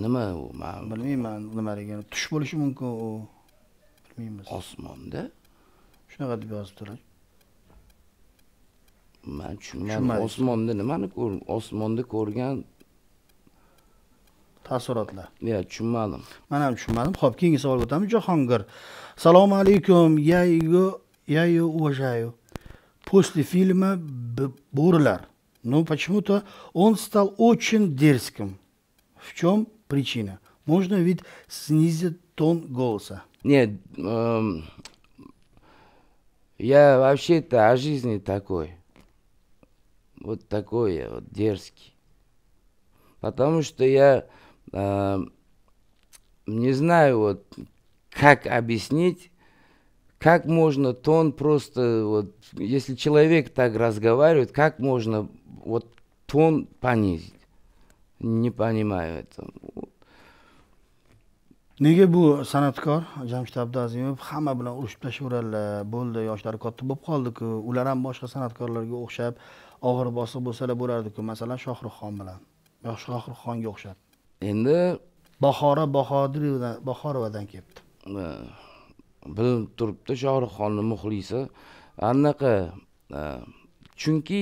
nima u man bilmayman nimaligini tush bo'lishi mumkin u
aytmaymiz osmonda
shunaqa deb yozib turadi
Men tushunmadim osmonda nimani ko'r, osmonda ko'rgan taassurotlar yo tushunmadim Men ham tushunmadim Xo'p, keyingi savolga
o'tamiz jahongir assalomu alaykum yayu яю uvajayu. После фильма «Бурлер», но почему-то он стал очень
дерзким. В
чем причина? Можно ведь снизить тон голоса?
Нет, эм, я вообще-то о жизни такой. Вот такой я, вот дерзкий. Потому что я э, не знаю, вот как объяснить, как можно тон просто, вот, если человек так разговаривает, как можно вот тон понизить? Не понимаю этого. nega bu san'atkor
jamshid abduazimov hamma bilan urishib tashlaveradilar bo'ldi yoshlari katta bo'lib qoldiku ular ham boshqa san'atkorlarga o'xshab og'ir bosiq bo'lsalar bo'lardiku masalan shohruxxon bilan shohruxxonga o'xshab endi bahora bahodirovdan bahorovadan kelibdi
bilib turibdi shohruxxonni muxlisi anaqa e, chunki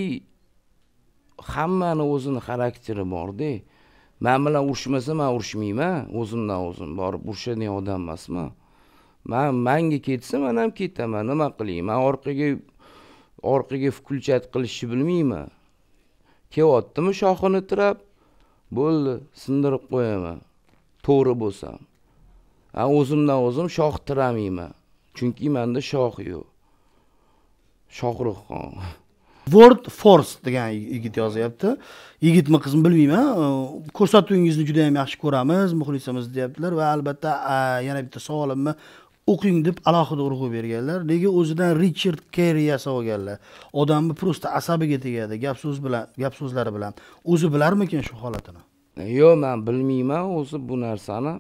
hammani o'zini xarakteri borda man bilan urishmasa man urishmayman o'zimdan o'zim borib urushadigan odam emasman man manga ketsa man ham ketaman nima qilay man orqaga orqaga включать qilishni bilmayman kelyaptimi shoxini tirab bo'ldi sindirib qo'yaman to'g'ri bo'lsam a o'zimdan o'zim shox tiramayman chunki manda shox yo'q shohruxxon word force degan yigit yozyapti yigitmi qizmi bilmayman
ko'rsatuvingizni juda yam yaxshi ko'ramiz muxlisimiz deyaptilar va albatta yana bitta savolimni o'qing deb alohida urg'u berganlar nega o'zidan richard kerri yasab olganlar odamni просто asabiga tegadi gap so'z bilan gap so'zlari bilan o'zi bilarmikan shu holatini
yo'q man bilmayman o'zi bu narsani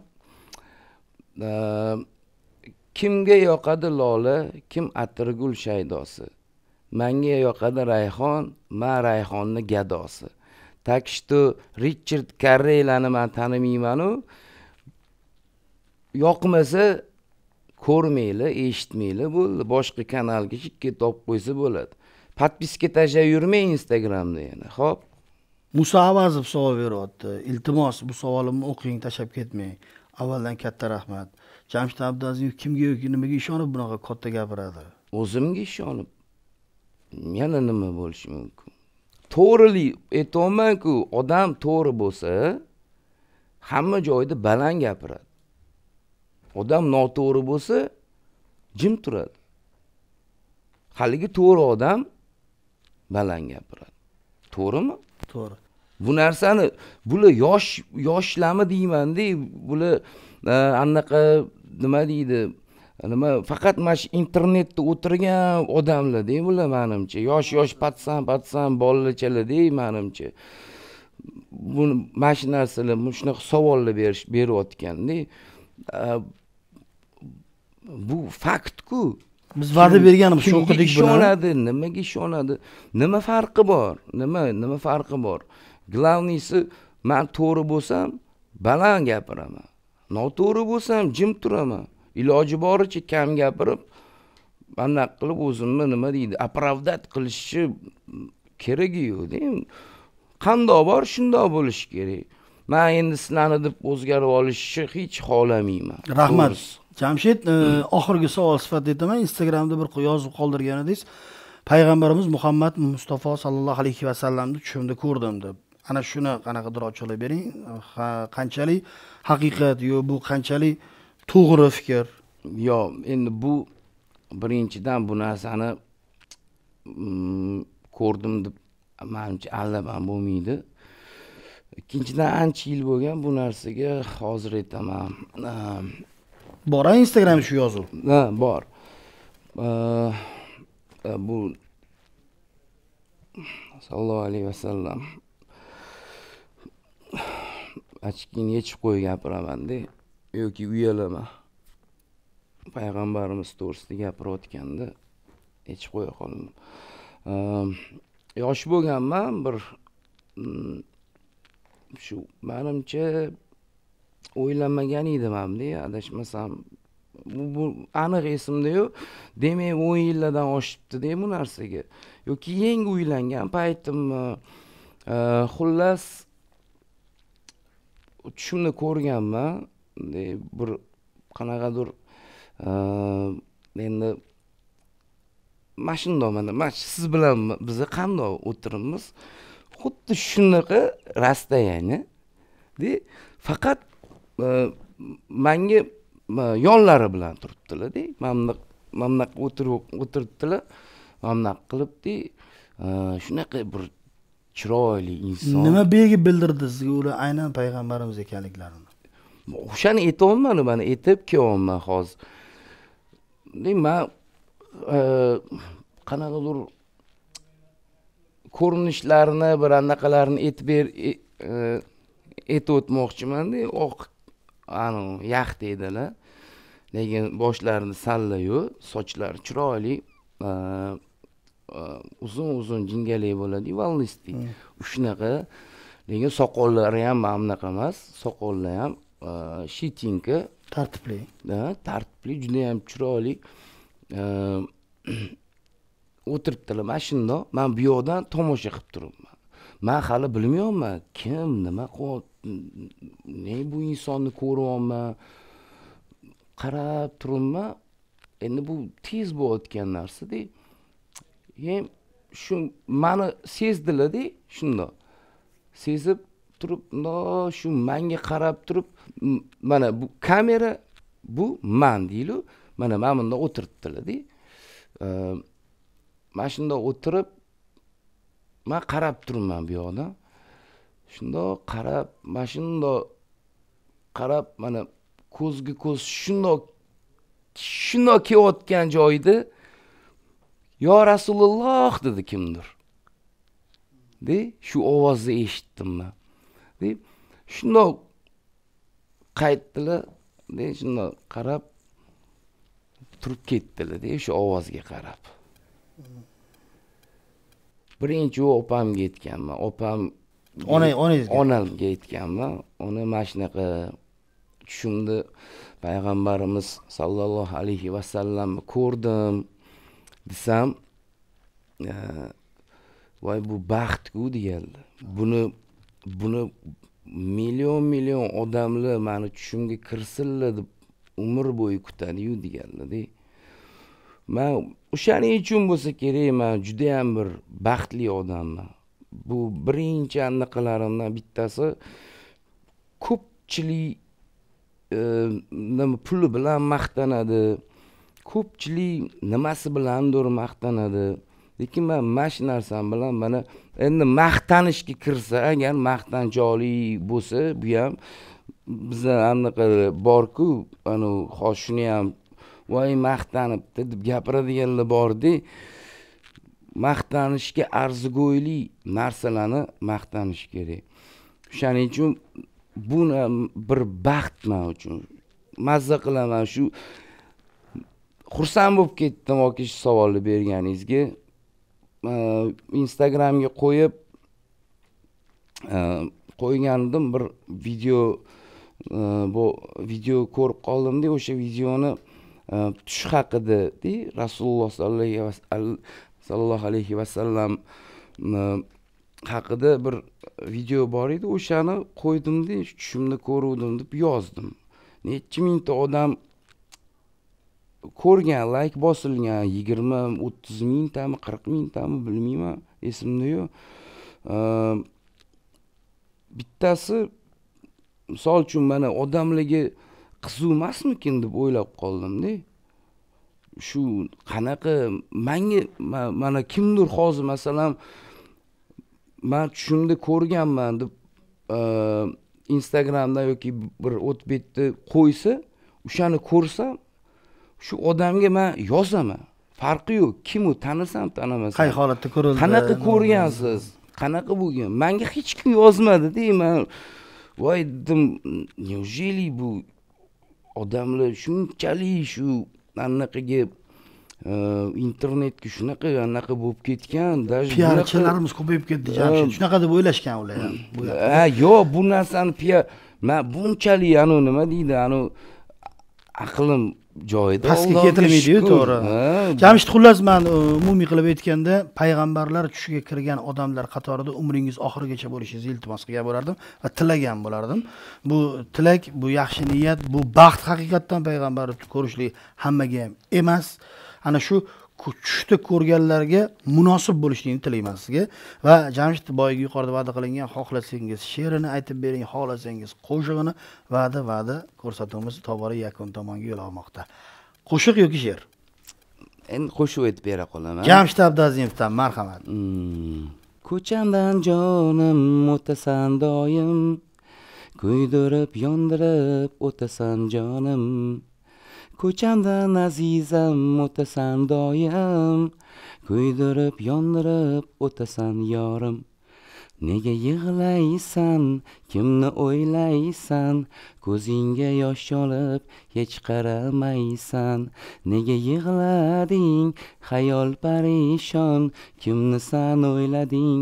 kimga yoqadi lola kim atirgul shaydosi manga yoqadi rayhon man rayhonni gadosi так что richard men man tanimaymanu yoqmasa ko'rmayli eshitmayli bo'ldi boshqa kanalga chekka topib qo'ysa bo'ladi подписка tashlab yurmang instagramda yana ho'p muso avazov savol beryapti
iltimos bu savolimni o'qing tashlab ketmang avvaldan katta rahmat jamshid abduaziyev
kimga yoki nimaga ishonib bunaqa katta gapiradi o'zimga ishonib yana nima bo'lishi mumkin to'g'rilik aytyapmanku odam to'g'ri bo'lsa hamma joyda baland gapiradi odam noto'g'ri bo'lsa jim turadi haligi to'g'ri odam baland gapiradi to'g'rimi to'g'ri bu narsani bular yosh yoshlarmi deymanda bular anaqa nima deydi nima faqat mana shu internetda o'tirgan odamlarda bular manimcha yosh yosh patsan patsan bolachadek manimcha buni mana shu narsalar shunaqa savollar berish beryotganda bu faktku biz va'da berganmiz shu o'qidik buni ishonadi nimaga ishonadi nima farqi bor nima nima farqi bor главныйsi man to'g'ri bo'lsam baland gapiraman noto'g'ri bo'lsam jim turaman iloji boricha kam gapirib anaqa qilib o'zimni nima deydi оправдать qilishni keragiyo'da endi qandoq bor shundoq bo'lishi kerak man endi sizlarni deb o'zgarib olishni hech xohlamayman rahmat jamshid
e, oxirgi savol sifatida aytaman instagramda bir yozib qoldirgan edingiz payg'ambarimiz muhammad mustafa sallallohu alayhi vasallamni tushimda ko'rdim deb ana shuni qanaqadir ochiqlab bering qanchalik haqiqat yo bu qanchalik to'g'ri fikr
yo endi bu birinchidan bu narsani mm, ko'rdim deb manimcha aldab bo'lmaydi ikkinchidan ancha yil bo'lgan bu narsaga hozir aytaman bor a instagram shu yozuv ha bor e, bu sallallohu alayhi vasallam achkini yechib qo'yib gapiramanda yoki uyalama payg'ambarimiz to'g'risida gapirayotganda yechib qo'ya qoldim ehm, yosh bo'lganman bir mm, shu manimcha o'ylamagan edim hamda adashmasam bu aniq esimda yo'q demak o'n yillardan oshibdida bu narsaga yoki yangi uylangan paytimmi ehm, xullas tushimda ko'rganman bir qanaqadir endi mana shundoq mana mana siz bilan biza qandoq o'tiribmiz xuddi shunaqa rasta ya'ni faqat manga yonlari bilan turibdilarda mana bunaqa mana bunaqa o'tirib o'tiribdilar mana bunaqa qilibdi shunaqa bir chiroyli inson nima
belgi bildirdi sizga ular aynan payg'ambarimiz ekanliklarini
o'shani aytyapman mana aytib kelyapman hozir man e, qanaqadir ko'rinishlarni bir anaqalarini aytib ber aytib e, e, o'tmoqchimanda oq anavi yaxt deydilar lekin boshlarini salla yo'q sochlari chiroyli uzun uzun jingalak bo'ladiyu mm. волнистый shunaqa lekin soqollari ham mana bunaqa emas soqollar ham shitinka э, tartibli tartibli judayam chiroyli э, *clears throat* o'tiribdilar mana shundoq man bu yoqdan tomosha qilib turibman man hali bilmayapman kim nima ne bu insonni ko'ryapman qarab turibman endi bu tez bo'layotgan narsada keyin shu mani sezdilarda shundoq sezib turib mundoq shu manga qarab turib mana bu kamera bu man deyilu mana mana bunda o'tiribdilarda mana shunda o'tirib man qarab turibman bu yoqdan shundoq qarab mana shundoq qarab mana ko'zga ko'z shundoq shundoq kelayotgan joyda yo rasululloh dedi kimdir de shu ovozni eshitdim man de shundoq qaytdilar shundoq qarab turib ketdilar deyi shu ovozga qarab birinchi opamga aytganman opam onang onangizga onamga aytganman ona mana shunaqa tushimda payg'ambarimiz sollallohu alayhi vasallamni ko'rdim desam e, voy bu baxtku deganlar buni buni million million odamlar mani tushimga kirsinlar deb umr bo'yi kutadiyu deganlarda man o'shaning uchun bo'lsa kerak man judayam bir baxtli odamman bu birinchi anaqalarimdan bittasi ko'pchilik e, nima puli bilan maqtanadi ko'pchilik nimasi bilandir maqtanadi lekin man mana shu narsam bilan mana endi maqtanishga kirsa agar maqtanchoqli bo'lsa bu ham biza anaqa borku anavi hozir shuni ham voy maqtanibdi deb gapiradiganlar borda maqtanishga arzigulik narsalarni maqtanish kerak o'shaning uchun bu bir baxt man uchun mazza qilaman shu xursand bo'lib ketdim oka shu savolni berganingizga Э, instagramga qo'yib э, qo'ygandim bir video э, bu video ko'rib qoldimda o'sha videoni tush haqidada rasululloh sollallohu alayhi vasallam mm, e, haqida bir video bor edi o'shani qo'ydimda tushimni ko'ruvdim deb yozdim nechi mingta odam ko'rgan layk bosilgan yigirma o'ttiz mingtami qirq mingtami bilmayman esimda yo'q ehm, bittasi misol uchun mana odamlarga qiziq emasmikin deb o'ylab qoldimda shu qanaqa manga mana kimdir hozir masalan man tushimda ko'rganman deb ehm, instagramdan yoki bir o'tbetni qo'ysa o'shani ko'rsam shu odamga man yozaman farqi yo'q kim u tanisam tanimasam qay holatda ko'rildi qanaqa ko'rgansiz qanaqa bo'lgan manga hech kim yozmadida man voy dedim неужели bu odamlar shunchalik shu anaqaga e, internetga shunaqa anaqa bo'lib ketgan даже piarchilarimiz
ko'payib ketdi jamshid shunaqa deb o'ylashgan ular ham
ha yo'q bu narsani piar man bunchalik anavi nima deydi anavi aqlim joyida pastga keltirmaydiyu to'g'ri jamshid
xullas man umumiy e, qilib aytganda payg'ambarlar tushiga kirgan odamlar qatorida umringiz oxirigacha bo'lishingizni iltimos qilgan bo'lardim va tilagan bo'lardim bu tilak bu yaxshi niyat bu baxt haqiqatdan payg'ambarni ko'rishlik hammaga ham emas ana shu tushda ko'rganlarga munosib bo'lishligini tilayman sizga va jamshid boyagi yuqorida va'da qilingan xohlasangiz she'rini aytib bering xohlasangiz qo'shig'ini va'da va'da ko'rsatuvimiz tobora yakun tomonga yo'l olmoqda
qo'shiq yoki she'r endi qo'shiq aytib bera qolaman jamshid abduazimovdan marhamat hmm,
ko'chamdan jonim o'tasan doim kuydirib yondirib o'tasan jonim ko'chamdan azizam o'tasan doim kuydirib yondirib o'tasan yorim nega yig'laysan kimni o'ylaysan ko'zingga yosh olib hech qaramaysan nega yig'lading xayol parishon kimni san o'ylading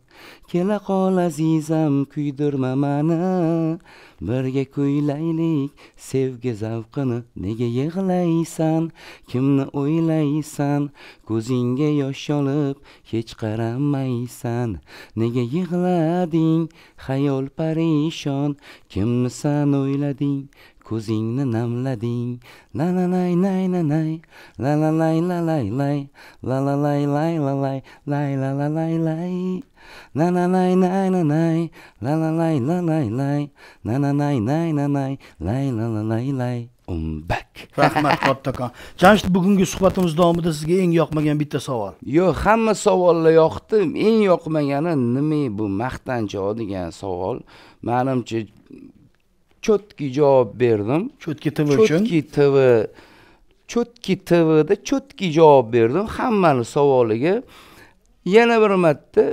kela qol azizam kuydirma mani birga kuylaylik sevgi zavqini nega yig'laysan kimni o'ylaysan ko'zingga yosh olib hech qaramaysan nega yig'lading xayol parishon kimmisan o'ylading ko'zingni namlading la la lay nay na lay la la lay la lay lay la la lay lay la lay lay la la lay lay на на най най на най ла ла лай ла лай лай на на най най на най lay rahmat kattakon jamshid bugungi suhbatimiz davomida sizga eng yoqmagan bitta savol yo'q hamma savollar
yoqdi eng yoqmagani nima bu maqtancho degan savol manimcha cho'tki javob berdim cho'tki tv uchun cho'tki tv cho'tki tvda cho'tki javob berdim hammani savoliga yana bir marta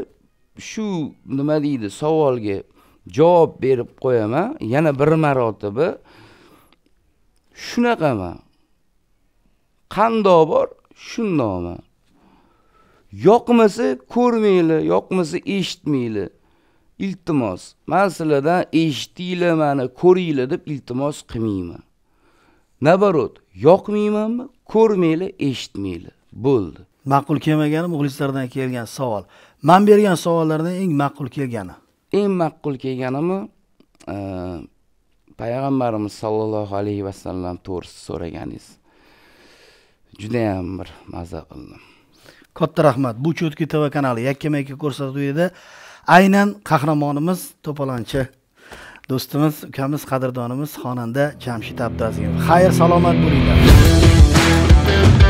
shu nima deydi savolga javob berib qo'yaman yana bir marotaba shunaqaman qandoq bor shundoqman yoqmasa ko'rmanglar yoqmasa eshitmanglar iltimos man sizlardan eshitinglar mani ko'ringlar deb iltimos qilmayman наоборот yoqmaymanmi ko'rmanglar eshitmanglar bo'ldi ma'qul kelmagani muxlislardan kelgan savol man bergan savollardan eng ma'qul kelgani eng ma'qul kelganimi payg'ambarimiz sollallohu alayhi vasallam to'g'risida so'raganingiz judayam bir maza qildim
katta rahmat bu cho'tki tv kanali yakka yakka ko'rsatuvida aynan qahramonimiz to'polonchi do'stimiz ukamiz qadrdonimiz xonanda jamshid abduazimov xayr salomat bo'linglar